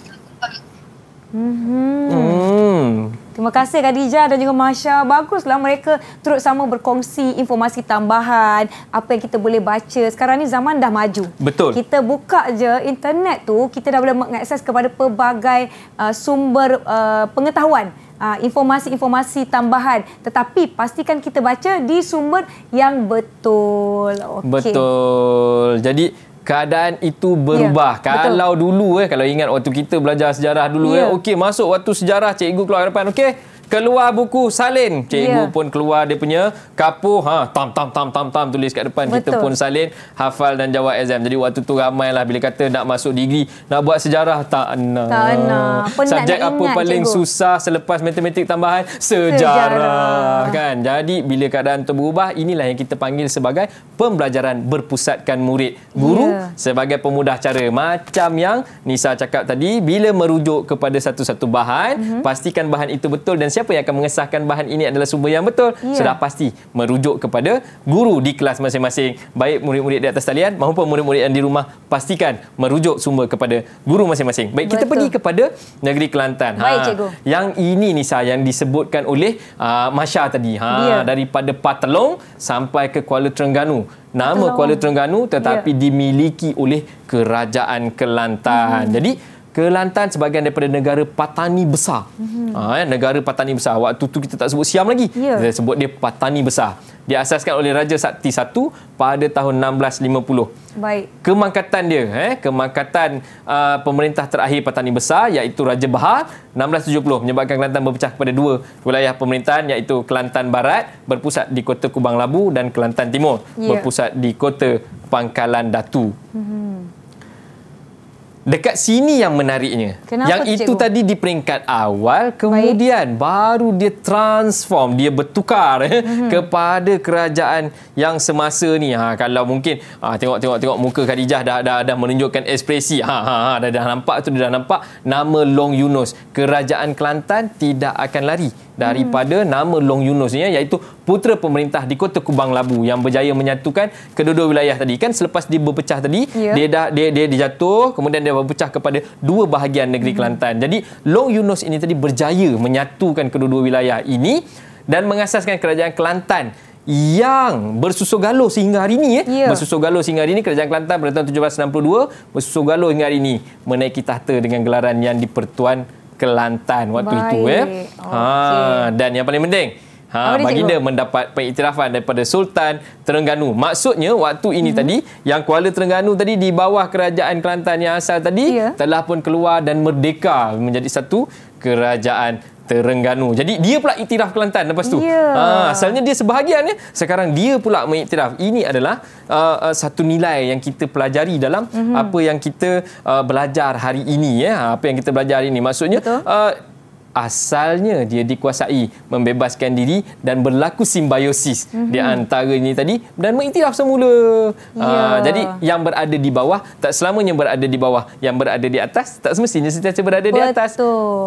Speaker 2: Mhm.
Speaker 3: Mm
Speaker 2: Terima kasih Khadijah dan juga Masya. Baguslah mereka terus sama berkongsi informasi tambahan. Apa yang kita boleh baca. Sekarang ni zaman dah maju. Betul. Kita buka je internet tu, kita dah boleh mengakses kepada pelbagai uh, sumber uh, pengetahuan. Uh, informasi-informasi uh, tambahan Tetapi pastikan kita baca di sumber yang betul okay.
Speaker 3: Betul Jadi keadaan itu berubah. Yeah, ya, kalau betul. dulu eh kalau ingat waktu kita belajar sejarah dulu yeah. eh ya. okey masuk waktu sejarah cikgu keluar depan okey keluar buku salin cikgu yeah. pun keluar dia punya kapur ha tam tam tam tam tam tulis kat depan Betul. kita pun salin hafal dan jawab exam jadi waktu tu ramai lah bila kata nak masuk degree nak buat sejarah tak nak tak nak subjek apa ingat, paling cikgu. susah selepas matematik tambahan sejarah. sejarah kan jadi bila keadaan tu berubah inilah yang kita panggil sebagai pembelajaran berpusatkan murid guru yeah. sebagai pemudah cara macam yang Nisa cakap tadi bila merujuk kepada satu-satu bahan mm-hmm. pastikan bahan itu betul dan siapa yang akan mengesahkan bahan ini adalah sumber yang betul yeah. sudah pasti merujuk kepada guru di kelas masing-masing baik murid-murid di atas talian maupun murid-murid yang di rumah pastikan merujuk sumber kepada guru masing-masing baik betul. kita pergi kepada negeri Kelantan ha, baik, ha yang ini ni saya yang disebutkan oleh uh, ah, Masya tadi ha yeah. daripada Patelong sampai ke Kuala Terengganu nama Kuala Terengganu tetapi yeah. dimiliki oleh kerajaan Kelantan mm-hmm. jadi Kelantan sebagai daripada negara patani besar. Mm-hmm. Ha, negara patani besar. Waktu tu kita tak sebut Siam lagi. Yeah. Kita sebut dia patani besar. Dia Diasaskan oleh Raja Sakti I pada tahun 1650. Baik. Kemangkatan dia, eh, kemangkatan uh, pemerintah terakhir patani besar iaitu Raja Bahar 1670 menyebabkan Kelantan berpecah kepada dua wilayah pemerintahan iaitu Kelantan Barat berpusat di kota Kubang Labu dan Kelantan Timur yeah. berpusat di kota Pangkalan Datu. Mm-hmm dekat sini yang menariknya. Kenapa yang itu cikgu? tadi di peringkat awal kemudian Baik. baru dia transform, dia bertukar mm-hmm. kepada kerajaan yang semasa ni. Ha kalau mungkin ha, tengok tengok tengok muka Khadijah dah dah dah menunjukkan ekspresi. Ha ha ha dah dah nampak tu dah nampak nama Long Yunus. Kerajaan Kelantan tidak akan lari daripada hmm. nama Long Yunus ni iaitu putra pemerintah di Kota Kubang Labu yang berjaya menyatukan kedua-dua wilayah tadi kan selepas dia berpecah tadi yeah. dia dah dia dia dijatuh kemudian dia berpecah kepada dua bahagian negeri hmm. Kelantan. Jadi Long Yunus ini tadi berjaya menyatukan kedua-dua wilayah ini dan mengasaskan kerajaan Kelantan yang bersusuh galuh sehingga hari ini eh? Ya. yeah. bersusuh galuh sehingga hari ini kerajaan Kelantan pada tahun 1762 bersusuh galuh hingga hari ini menaiki tahta dengan gelaran yang dipertuan Kelantan waktu eh? Baik. itu ya. Okay. Ha dan yang paling penting Ha, baginda cikgu? mendapat pengiktirafan daripada Sultan Terengganu. Maksudnya waktu ini hmm tadi yang Kuala Terengganu tadi di bawah kerajaan Kelantan yang asal tadi yeah. telah pun keluar dan merdeka menjadi satu kerajaan Terengganu. Jadi dia pula iktiraf Kelantan lepas tu. Yeah. Ha asalnya dia sebahagian Sekarang dia pula mengiktiraf. Ini adalah uh, uh, satu nilai yang kita pelajari dalam mm-hmm. apa yang kita uh, belajar hari ini ya. Apa yang kita belajar hari ini maksudnya asalnya dia dikuasai membebaskan diri dan berlaku simbiosis mm-hmm. di mhm. antara ini tadi dan mengiktiraf semula. Yeah. Uh, ya. jadi yang berada di bawah tak selamanya berada di bawah, yang berada di atas tak semestinya setiap berada Betul. di atas.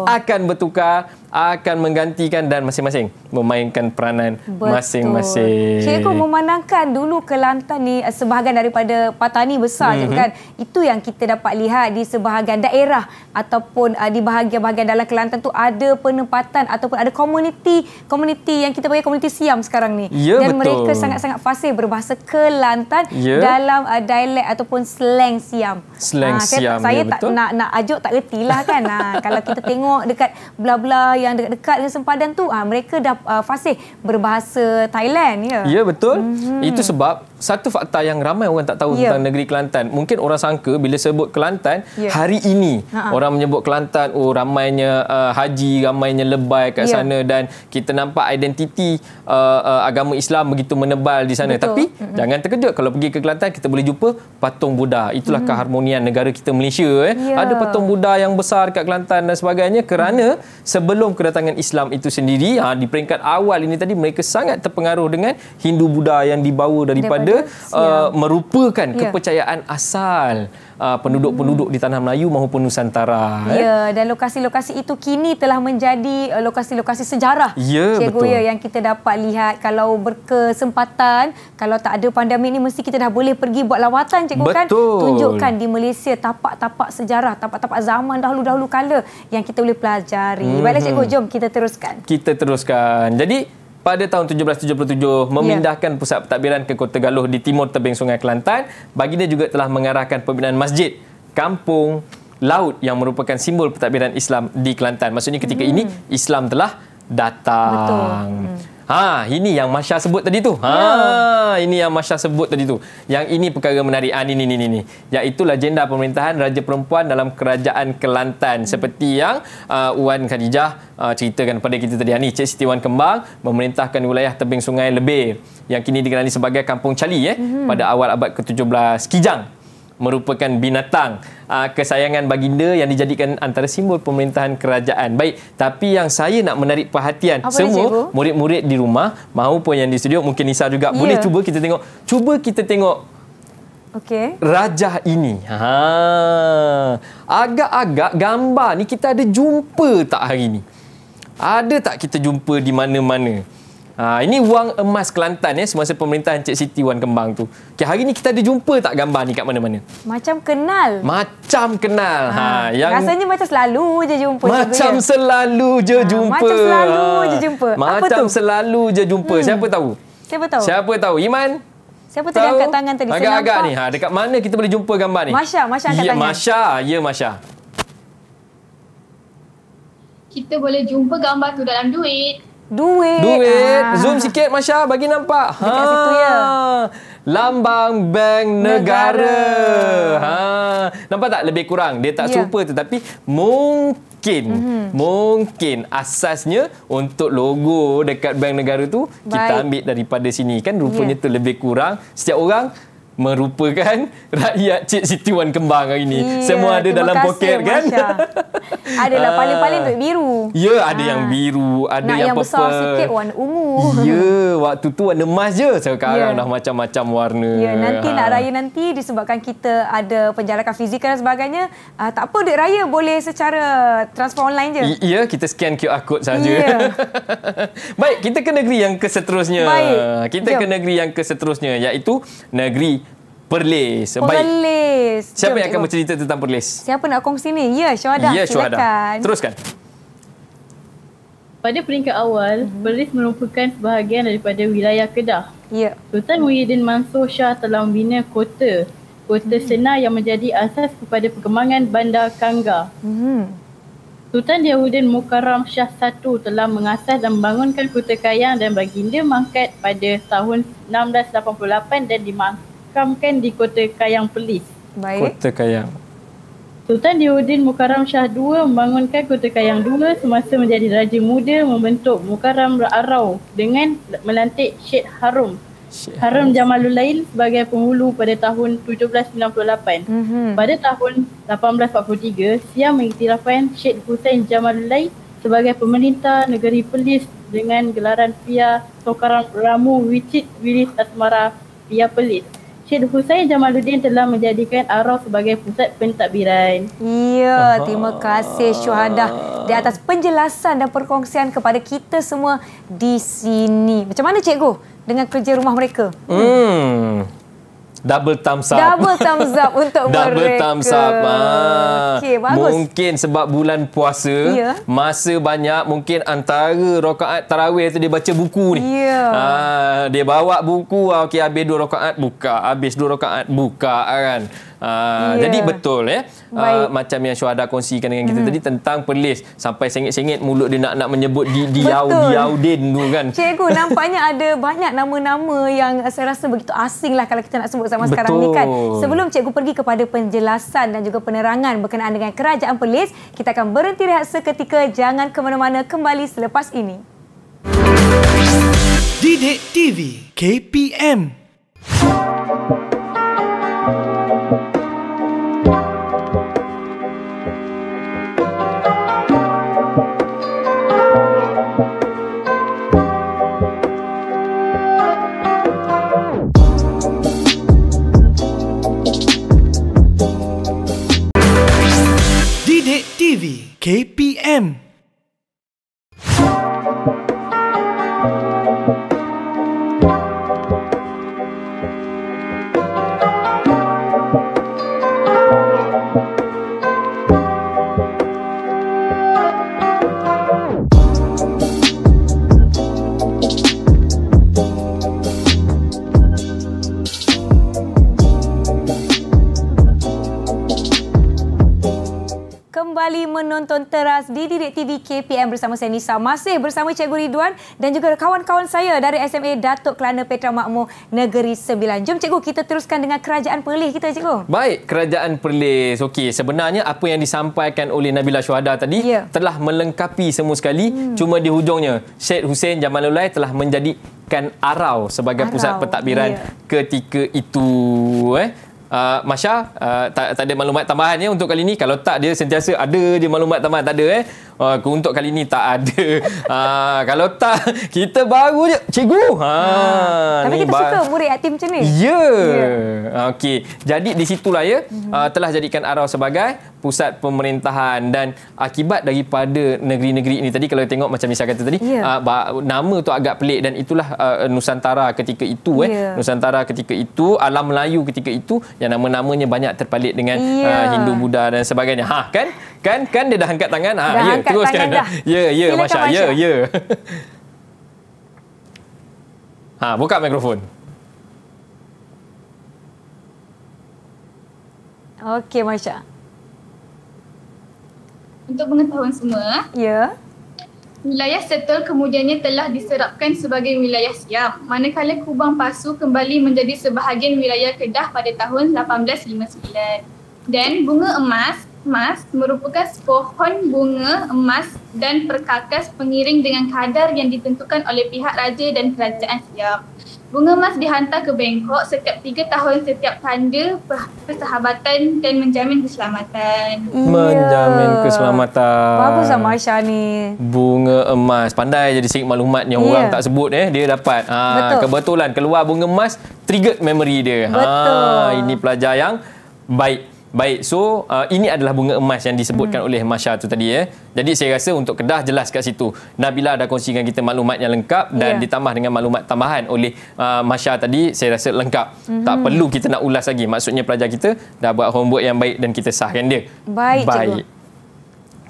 Speaker 3: Akan bertukar akan menggantikan dan masing-masing memainkan peranan Betul. masing-masing. Cikgu kau
Speaker 2: memandangkan dulu Kelantan ni eh, sebahagian daripada Patani besar mm-hmm. kan. Itu yang kita dapat lihat di sebahagian daerah ataupun uh, di bahagian-bahagian dalam Kelantan tu ada penempatan ataupun ada komuniti komuniti yang kita panggil komuniti Siam sekarang ni. Ya, dan betul. mereka sangat-sangat fasih berbahasa Kelantan ya. dalam uh, dialek ataupun slang Siam. Slang ha, Siam. Saya, ya, saya betul. tak nak nak ajuk tak letilah kan. ha, kalau kita tengok dekat bla-bla yang dekat-dekat dengan sempadan tu ha, mereka dah uh, fasih berbahasa Thailand ya. Ya
Speaker 3: betul. Mm-hmm. Itu sebab satu fakta yang ramai orang tak tahu yeah. tentang negeri Kelantan. Mungkin orang sangka bila sebut Kelantan yeah. hari ini uh-huh. orang menyebut Kelantan oh ramainya uh, haji, ramainya lebay kat yeah. sana dan kita nampak identiti uh, uh, agama Islam begitu menebal di sana. Betul. Tapi mm-hmm. jangan terkejut kalau pergi ke Kelantan kita boleh jumpa patung Buddha. Itulah mm-hmm. keharmonian negara kita Malaysia eh. Yeah. Ada patung Buddha yang besar kat Kelantan dan sebagainya kerana mm-hmm. sebelum kedatangan Islam itu sendiri ha, di peringkat awal ini tadi mereka sangat terpengaruh dengan Hindu Buddha yang dibawa daripada, daripada kepada uh, merupakan yeah. kepercayaan asal uh, penduduk-penduduk hmm. di tanah Melayu maupun Nusantara. Eh? Ya, yeah,
Speaker 2: eh? dan lokasi-lokasi itu kini telah menjadi uh, lokasi-lokasi sejarah. Ya, yeah, betul. Ya, yang kita dapat lihat kalau berkesempatan, kalau tak ada pandemik ini mesti kita dah boleh pergi buat lawatan, cikgu kan? betul. kan? Tunjukkan di Malaysia tapak-tapak sejarah, tapak-tapak zaman dahulu-dahulu kala yang kita boleh pelajari. Hmm. Baiklah hmm. cikgu, jom kita teruskan.
Speaker 3: Kita teruskan. Jadi, pada tahun 1777 ya. memindahkan yeah. pusat pentadbiran ke Kota Galuh di timur tebing Sungai Kelantan, baginda juga telah mengarahkan pembinaan masjid Kampung Laut yang merupakan simbol pentadbiran Islam di Kelantan. Maksudnya ketika hmm. ini Islam telah datang. Betul. Hmm. Ha, ini yang Masya sebut tadi tu. Ha, yeah. ini yang Masya sebut tadi tu. Yang ini perkara menarik. Ha, ini, ini, ini, ini. Iaitu agenda pemerintahan Raja Perempuan dalam Kerajaan Kelantan. Hmm. Seperti yang uh, Wan Khadijah uh, ceritakan kepada kita tadi. Ini ha, Cik Siti Wan Kembang memerintahkan wilayah tebing sungai lebih yang kini dikenali sebagai Kampung Cali eh, hmm. pada awal abad ke-17. Kijang merupakan binatang uh, kesayangan baginda yang dijadikan antara simbol pemerintahan kerajaan. Baik, tapi yang saya nak menarik perhatian Apa semua murid-murid di rumah maupun yang di studio mungkin Nisa juga yeah. boleh cuba kita tengok. Cuba kita tengok Okey. Raja ini. Ha. Agak-agak gambar ni kita ada jumpa tak hari ni? Ada tak kita jumpa di mana-mana? Ha, ini wang emas Kelantan ya semasa pemerintahan Cik Siti Wan Kembang tu. Okay, hari ni kita ada jumpa tak gambar ni kat mana-mana?
Speaker 2: Macam kenal.
Speaker 3: Macam kenal. Ha, ha yang rasanya
Speaker 2: macam selalu je jumpa. Macam juga, ya.
Speaker 3: selalu je ha, jumpa. Macam selalu ha. je jumpa. Macam Apa tu? selalu je jumpa. Hmm. Siapa tahu? Siapa tahu? Siapa tahu? Iman
Speaker 2: Siapa tadi angkat tangan tadi? agak agak ni. Ha,
Speaker 3: dekat mana kita boleh jumpa gambar ni? Masya, Masya angkat ya, tangan. Masya, ya Masya.
Speaker 8: Kita boleh jumpa gambar tu dalam duit. Duit. Duit. Ah. Zoom
Speaker 3: sikit Masya bagi nampak. Dekat ha. situ ya. Lambang bank negara. negara. Ha. Nampak tak lebih kurang? Dia tak yeah. serupa tetapi mungkin mungkin mm-hmm. mungkin asasnya untuk logo dekat bank negara tu Baik. kita ambil daripada sini kan rupanya yeah. tu lebih kurang setiap orang merupakan rakyat Cik Siti Wan Kembang hari ini. Yeah, Semua ada dalam kasih, poket kan?
Speaker 2: ada lah paling-paling duit ah. biru. Ya, yeah, ada yang ah.
Speaker 3: biru, ada Nak yang, yang purple. Nak yang besar sikit
Speaker 2: warna ungu. Ya, yeah,
Speaker 3: waktu tu warna emas je. Sekarang yeah. dah macam-macam warna. Ya, yeah, nanti ha. nak raya
Speaker 2: nanti disebabkan kita ada penjarakan fizikal dan sebagainya. Uh, tak apa, duit raya boleh secara transfer online je. Ya,
Speaker 3: yeah, kita scan QR code saja. Yeah. Baik, kita ke negeri yang keseterusnya. Baik. Kita Jom. ke ya. negeri yang keseterusnya iaitu negeri Perlis.
Speaker 2: Perlis.
Speaker 4: Siapa jom, yang akan bercerita
Speaker 3: tentang Perlis?
Speaker 4: Siapa nak kongsi ni? Ya, Syuhada. Ya, Syuhada. Teruskan. Pada peringkat awal, hmm Perlis merupakan bahagian daripada wilayah Kedah. Ya. Sultan Muhyiddin Mansur Shah telah membina kota. Kota mm-hmm. Senar yang menjadi asas kepada perkembangan Bandar Kangga. hmm Sultan Yahudin Mukarram Shah I telah mengasas dan membangunkan Kota Kayang dan Baginda Mangkat pada tahun 1688 dan dimangkat dimakamkan di Kota Kayang Pelis. Baik. Kota Kayang. Sultan Diuddin Mukarram Shah II membangunkan Kota Kayang II semasa menjadi raja muda membentuk Mukarram Arau dengan melantik Syed Harum. Syed Harum Jamalulain sebagai penghulu pada tahun 1798. Mm-hmm. Pada tahun 1843, Siam mengiktirafkan Syed Hussein Jamalulain sebagai pemerintah negeri Pelis dengan gelaran Pia Sokaram Ramu Wicit Wilis Asmara Pia Perlis. Syed Hussein Jamaluddin telah menjadikan Araf sebagai pusat pentadbiran. Ya, terima kasih Syuhada, di atas
Speaker 2: penjelasan dan perkongsian kepada kita semua di sini. Macam mana cikgu dengan kerja rumah mereka? Hmm.
Speaker 3: hmm. Double thumbs up. Double thumbs up untuk
Speaker 2: mereka. Double thumbs up. Ha. Ah. Okay, bagus. Mungkin
Speaker 3: sebab bulan puasa, yeah. masa banyak, mungkin antara rokaat tarawih tu dia baca buku ni. Yeah. Ya. Ha, dia bawa buku, ah, okay, habis dua rokaat buka, habis dua rokaat buka kan. Uh, ah, yeah. Jadi betul ya. Eh? Uh, macam yang Syuhada kongsikan dengan kita mm. tadi tentang pelis sampai sengit-sengit mulut dia nak nak menyebut di diau diaudin tu kan.
Speaker 2: Cikgu nampaknya ada banyak nama-nama yang saya rasa begitu asing lah kalau kita nak sebut sama sekarang ni kan. Sebelum cikgu pergi kepada penjelasan dan juga penerangan berkenaan dengan kerajaan pelis, kita akan berhenti rehat seketika. Jangan ke mana-mana kembali selepas ini.
Speaker 1: Didik TV KPM. KPM
Speaker 2: Khas di Direk TV KPM bersama saya Nisa. Masih bersama Cikgu Ridwan dan juga kawan-kawan saya dari SMA Datuk Kelana Petra Makmur Negeri Sembilan. Jom Cikgu, kita teruskan dengan Kerajaan Perlis kita Cikgu.
Speaker 3: Baik, Kerajaan Perlis. Okey, sebenarnya apa yang disampaikan oleh Nabila Syuhada tadi ya. telah melengkapi semua sekali. Hmm. Cuma di hujungnya, Syed Hussein Jamalulai telah menjadikan Arau sebagai Arau. pusat pentadbiran ya. ketika itu. Eh uh, ah, Masya uh, ah, tak, tak ada maklumat tambahan ya untuk kali ini. kalau tak dia sentiasa ada je maklumat tambahan tak ada eh uh, untuk kali ini tak ada uh, kalau tak kita baru je cikgu uh, ha, tapi kita bar- suka
Speaker 2: murid aktif macam ni ya yeah. yeah.
Speaker 3: Okey. jadi di situlah ya uh, telah jadikan Arau sebagai pusat pemerintahan dan akibat daripada negeri-negeri ini tadi kalau tengok macam misal kata tadi yeah. Ya. uh, nama tu agak pelik dan itulah uh, nusantara ketika itu eh ya. nusantara ketika itu alam melayu ketika itu yang nama-namanya banyak terpalit dengan yeah. Ya. uh, Hindu Buddha dan sebagainya ha kan kan kan dia dah angkat tangan ha dah ya teruskan tangan dah. ya ya masya ya ya ha buka mikrofon
Speaker 2: okey masya untuk pengetahuan semua.
Speaker 8: Ya. Wilayah Setel kemudiannya telah diserapkan sebagai wilayah Siam manakala Kubang Pasu kembali menjadi sebahagian wilayah Kedah pada tahun 1859. Dan bunga emas, emas merupakan pohon bunga emas dan perkakas pengiring dengan kadar yang ditentukan oleh pihak raja dan kerajaan Siam. Bunga emas dihantar ke Bangkok setiap tiga tahun setiap tanda persahabatan dan menjamin keselamatan. Yeah. Menjamin
Speaker 3: keselamatan. Bagus lah
Speaker 8: Marsha
Speaker 4: ni.
Speaker 3: Bunga emas. Pandai jadi sikit maklumat yang yeah. orang tak sebut eh. Dia dapat. Ha, Betul. Kebetulan keluar bunga emas, trigger memory dia. Ha, Betul. ini pelajar yang baik. Baik, so uh, ini adalah bunga emas yang disebutkan hmm. oleh Masya tu tadi ya. Eh. Jadi saya rasa untuk Kedah jelas kat situ. Nabila dah kongsikan kita maklumat yang lengkap dan yeah. ditambah dengan maklumat tambahan oleh uh, Masya tadi, saya rasa lengkap. Mm-hmm. Tak perlu kita nak ulas lagi. Maksudnya pelajar kita dah buat homework yang baik dan kita sahkan dia.
Speaker 2: Baik, baik.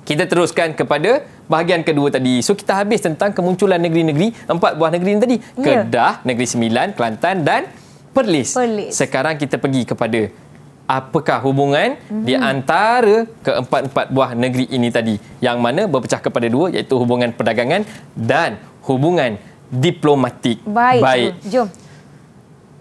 Speaker 3: Kita teruskan kepada bahagian kedua tadi. So kita habis tentang kemunculan negeri-negeri, empat buah negeri tadi. Yeah. Kedah, Negeri Sembilan, Kelantan dan Perlis. Perlis. Sekarang kita pergi kepada apakah hubungan hmm. di mhm. antara keempat-empat buah negeri ini tadi yang mana berpecah kepada dua iaitu hubungan perdagangan dan hubungan diplomatik. Baik. Baik. Jom.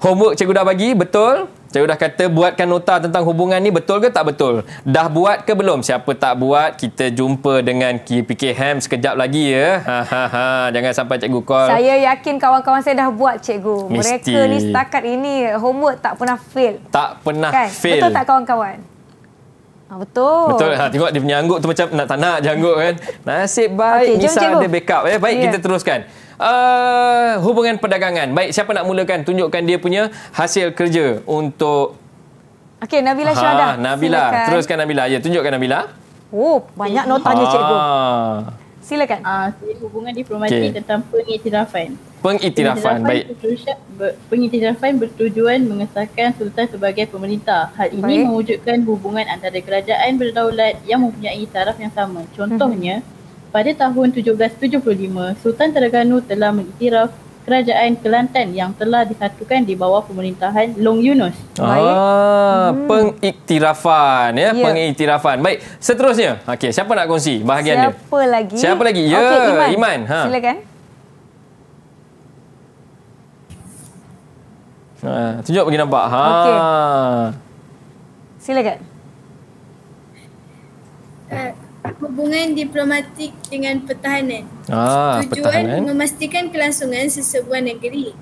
Speaker 3: Homework cikgu dah bagi betul? Saya dah kata buatkan nota tentang hubungan ni betul ke tak betul? Dah buat ke belum? Siapa tak buat, kita jumpa dengan KPK Ham sekejap lagi ya. Ha, ha, ha. Jangan sampai cikgu call. Saya
Speaker 2: yakin kawan-kawan saya dah buat cikgu. Mesti. Mereka ni setakat ini homework tak pernah fail.
Speaker 3: Tak pernah kan? fail. Betul tak
Speaker 2: kawan-kawan? Ha, betul. Betul. Ha,
Speaker 3: tengok dia menyanggup tu macam nak tak nak je kan. Nasib baik okay, Nisa ada backup. Eh? Baik yeah. kita teruskan uh, hubungan perdagangan. Baik, siapa nak mulakan tunjukkan dia punya hasil kerja untuk
Speaker 2: Okey, Nabila Syahda. Ha, Nabila,
Speaker 3: Silakan. teruskan Nabila. Ya, tunjukkan Nabila.
Speaker 4: Oh, banyak notanya ha. cikgu. Silakan. Ah, uh, hubungan diplomatik okay. tentang pengiktirafan. Pengiktirafan, baik. pengiktirafan bertujuan mengesahkan sultan sebagai pemerintah. Hal ini baik. mewujudkan hubungan antara kerajaan berdaulat yang mempunyai taraf yang sama. Mhm. Contohnya, hmm pada tahun 1775, Sultan Terengganu telah mengiktiraf kerajaan Kelantan yang telah disatukan di bawah pemerintahan Long Yunus.
Speaker 3: Ah, hmm. pengiktirafan ya, yeah. pengiktirafan. Baik, seterusnya. Okey, siapa nak kongsi bahagian siapa dia? Siapa lagi? Siapa lagi? Ya, okay, Iman. Iman. Ha. Silakan. Ha, tunjuk bagi nampak. Ha. Okey.
Speaker 2: Silakan.
Speaker 6: Uh hubungan diplomatik dengan pertahanan.
Speaker 3: Ah, Tujuan pertahanan.
Speaker 6: memastikan kelangsungan sesebuah negeri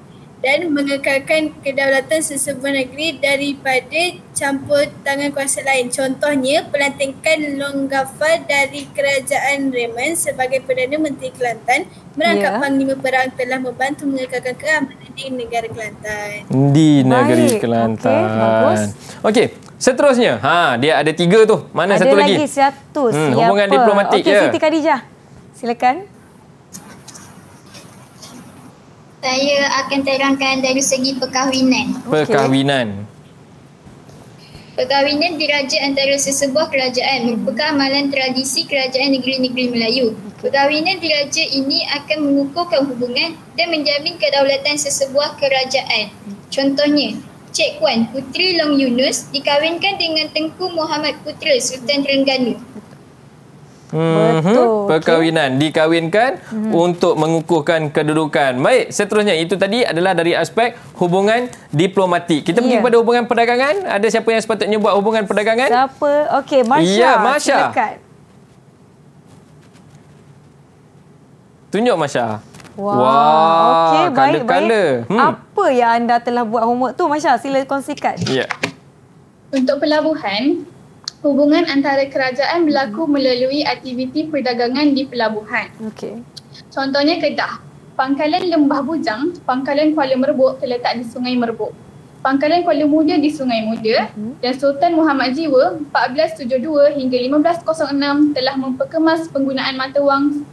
Speaker 6: dan mengekalkan kedaulatan sesebuah negeri daripada campur tangan kuasa lain. Contohnya, pelantikan Longgafa dari kerajaan Raymond sebagai Perdana Menteri Kelantan merangkap yeah. Panglima Perang telah membantu mengekalkan keamanan di
Speaker 2: negara Kelantan.
Speaker 3: Di negeri Baik. Kelantan. Okey, bagus. seterusnya. Ha, dia ada tiga tu. Mana ada satu lagi? Ada lagi
Speaker 2: satu. Hmm, siapa? Hubungan diplomatik okay, ya. Okey, Siti Khadijah.
Speaker 7: Silakan. Saya akan terangkan dari segi perkahwinan.
Speaker 3: Okay. Perkahwinan.
Speaker 7: Perkahwinan diraja antara sesebuah kerajaan merupakan hmm. amalan tradisi kerajaan negeri-negeri Melayu. Perkahwinan diraja ini akan mengukuhkan hubungan dan menjamin kedaulatan sesebuah kerajaan. Contohnya, Cik Kuan, Puteri Long Yunus dikahwinkan dengan Tengku Muhammad Putra Sultan Terengganu.
Speaker 3: Mm-hmm. Betul. Mhm. Perkahwinan okay. dikahwinkan hmm untuk mengukuhkan kedudukan. Baik, seterusnya itu tadi adalah dari aspek hubungan diplomatik. Kita yeah. pergi ya. kepada hubungan perdagangan. Ada siapa yang sepatutnya buat hubungan perdagangan? Siapa?
Speaker 2: Okey, Masya. Ya, Masya.
Speaker 3: Tunjuk Masya. Wow. wow. Okey, baik. Kala-kala. Hmm.
Speaker 2: Apa yang anda telah buat homework tu, Masya? Sila kongsikan. Ya. Yeah. Untuk pelabuhan,
Speaker 8: hubungan antara kerajaan berlaku melalui aktiviti perdagangan di pelabuhan. Okey. Contohnya Kedah. Pangkalan Lembah Bujang, Pangkalan Kuala Merbuk terletak di Sungai Merbuk. Pangkalan Kuala Muda di Sungai Muda mhm. dan Sultan Muhammad Jiwa 1472 hingga 1506 telah memperkemas penggunaan mata wang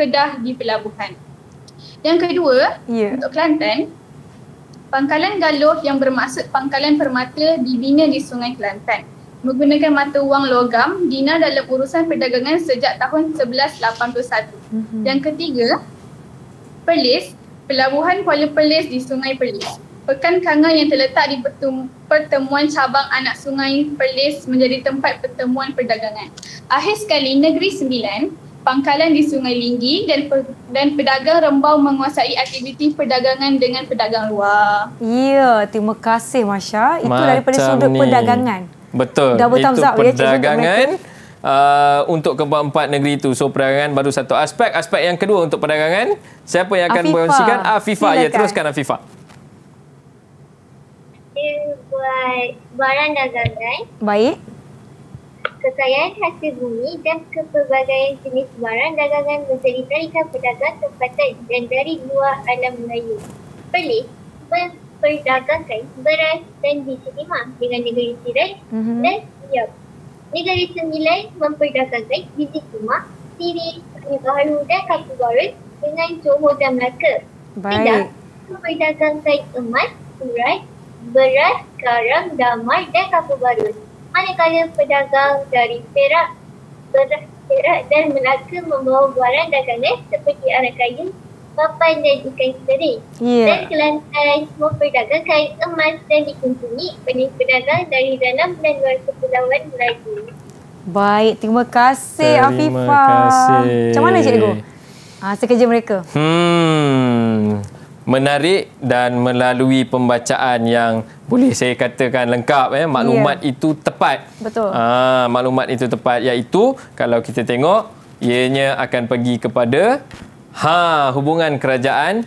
Speaker 8: Kedah di pelabuhan. Yang kedua, yeah. untuk Kelantan, Pangkalan Galuh yang bermaksud pangkalan permata dibina di Sungai Kelantan menggunakan mata wang logam Dina dalam urusan perdagangan sejak tahun 1181. Mhm. Yang ketiga, Perlis, pelabuhan Kuala Perlis di Sungai Perlis. Pekan Kangar yang terletak di pertemuan cabang anak sungai Perlis menjadi tempat pertemuan perdagangan. Akhir sekali, Negeri Sembilan, pangkalan di Sungai Linggi dan pe- dan pedagang rembau menguasai aktiviti perdagangan dengan pedagang
Speaker 2: luar. Ya, terima kasih Masya.
Speaker 8: Itu Macam daripada sudut ni. perdagangan.
Speaker 3: Betul. Double thumbs up perdagangan ya, uh, untuk keempat-empat negeri itu. So perdagangan baru satu aspek. Aspek yang kedua untuk perdagangan, siapa yang akan berkongsikan? Afifah. Ya, teruskan Afifah.
Speaker 5: barang dagangan. Baik. Kekayaan hasil bumi dan kepelbagaian jenis barang dagangan menjadi tarikan pedagang tempatan dan dari luar alam Melayu. Perlis perdagangan beras dan biji timah dengan negeri tirai mm-hmm. dan siap. Negeri sembilan memperdagangkan biji timah, siri, kayu baru dan kapu baru dengan Johor dan Melaka. Baik. Tidak, memperdagangkan emas, surat, beras, garam, damai dan kapu baru. Manakala pedagang dari Perak, beras, Perak dan Melaka membawa barang dagangan seperti arah kayu, papan dan ikan kering. Yeah. Dan Kelantan semua pedagang emas dan dikunjungi oleh pedagang dari dalam dan luar kepulauan Melayu.
Speaker 2: Baik, terima kasih terima Afifah. Kasih. Macam mana cikgu? Ha, sekerja mereka.
Speaker 3: Hmm. Menarik dan melalui pembacaan yang boleh saya katakan lengkap eh maklumat yeah. itu tepat. Betul. Ah maklumat itu tepat iaitu kalau kita tengok ianya akan pergi kepada Ha, hubungan kerajaan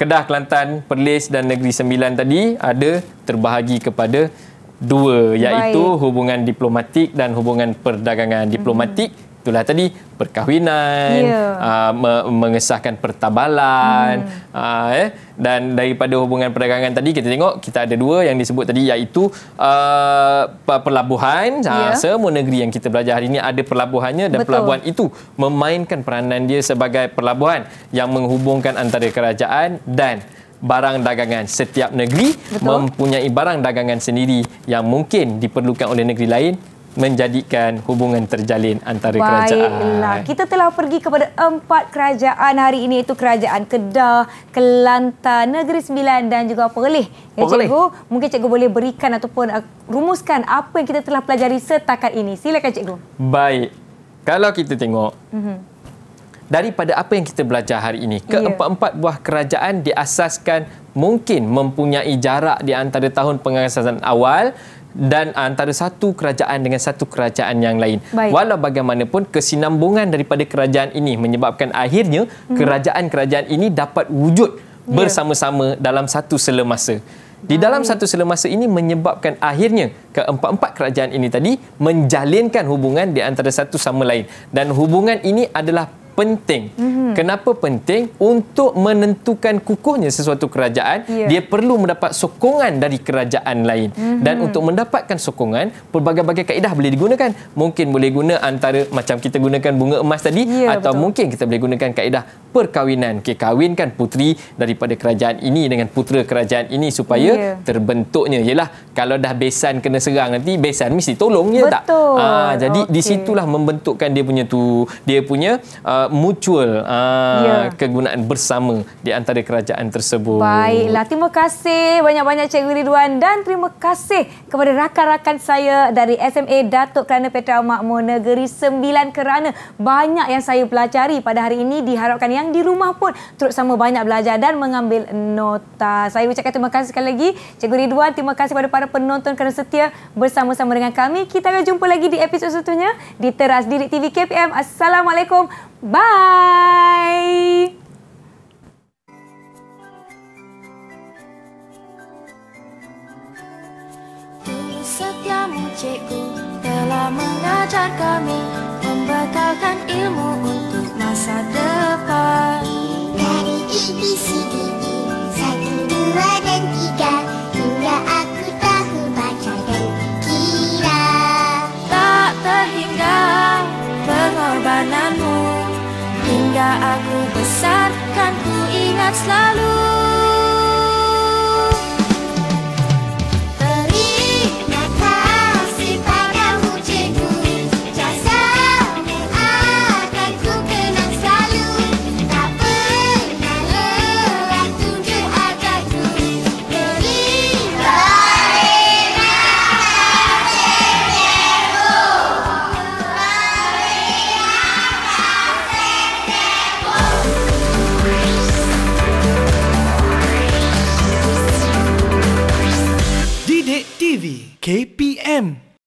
Speaker 3: Kedah, Kelantan, Perlis dan Negeri Sembilan tadi ada terbahagi kepada dua iaitu Baik. hubungan diplomatik dan hubungan perdagangan diplomatik. Mm-hmm itulah tadi perkahwinan yeah. Ya. aa, mengesahkan pertabalan hmm. aa, ah, eh dan daripada hubungan perdagangan tadi kita tengok kita ada dua yang disebut tadi iaitu uh, pelabuhan yeah. aa, ya. semua negeri yang kita belajar hari ini ada pelabuhannya dan Betul. pelabuhan itu memainkan peranan dia sebagai pelabuhan yang menghubungkan antara kerajaan dan barang dagangan setiap negeri Betul. mempunyai barang dagangan sendiri yang mungkin diperlukan oleh negeri lain menjadikan hubungan terjalin antara Baiklah. kerajaan. Baiklah, kita
Speaker 2: telah pergi kepada empat kerajaan hari ini iaitu kerajaan Kedah, Kelantan, Negeri Sembilan dan juga Perlis. Ya, Perlis. Cikgu, mungkin cikgu boleh berikan ataupun uh, rumuskan apa yang kita telah pelajari setakat ini. Silakan cikgu.
Speaker 3: Baik. Kalau kita tengok mm-hmm. Daripada apa yang kita belajar hari ini, ya. keempat-empat buah kerajaan diasaskan mungkin mempunyai jarak di antara tahun pengasasan awal dan antara satu kerajaan dengan satu kerajaan yang lain. Baik. Walau bagaimanapun kesinambungan daripada kerajaan ini menyebabkan akhirnya hmm. kerajaan-kerajaan ini dapat wujud ya. bersama-sama dalam satu selemasa. Di dalam satu selemasa ini menyebabkan akhirnya keempat-empat kerajaan ini tadi menjalinkan hubungan di antara satu sama lain dan hubungan ini adalah penting. Mm-hmm. Kenapa penting? Untuk menentukan kukuhnya sesuatu kerajaan, yeah. dia perlu mendapat sokongan dari kerajaan lain. Mm-hmm. Dan untuk mendapatkan sokongan, pelbagai-bagai kaedah boleh digunakan. Mungkin boleh guna antara macam kita gunakan bunga emas tadi yeah, atau betul. mungkin kita boleh gunakan kaedah perkahwinan. Okay, kahwinkan puteri daripada kerajaan ini dengan putera kerajaan ini supaya yeah. terbentuknya ialah kalau dah besan kena serang nanti besan mesti tolong ya betul. tak? Ah, ha, jadi okay. di situlah membentukkan dia punya tu dia punya uh, mutual uh, ah, yeah. kegunaan bersama di antara kerajaan tersebut. Baiklah,
Speaker 2: terima kasih banyak-banyak Cikgu Ridwan dan terima kasih kepada rakan-rakan saya dari SMA Datuk Kerana Petra Makmur Negeri Sembilan Kerana banyak yang saya pelajari pada hari ini diharapkan yang di rumah pun terus sama banyak belajar dan mengambil nota. Saya ucapkan terima kasih sekali lagi Cikgu Ridwan, terima kasih kepada para penonton kerana setia bersama-sama dengan kami. Kita akan jumpa lagi di episod seterusnya di Teras Diri TV KPM. Assalamualaikum. Assalamualaikum. Bye! Setiamu cikgu telah mengajar kami Membekalkan ilmu untuk masa
Speaker 1: depan Dari ABC e, Tak terhingga pengorbananmu
Speaker 2: aku besar kan ku ingat selalu
Speaker 1: KPM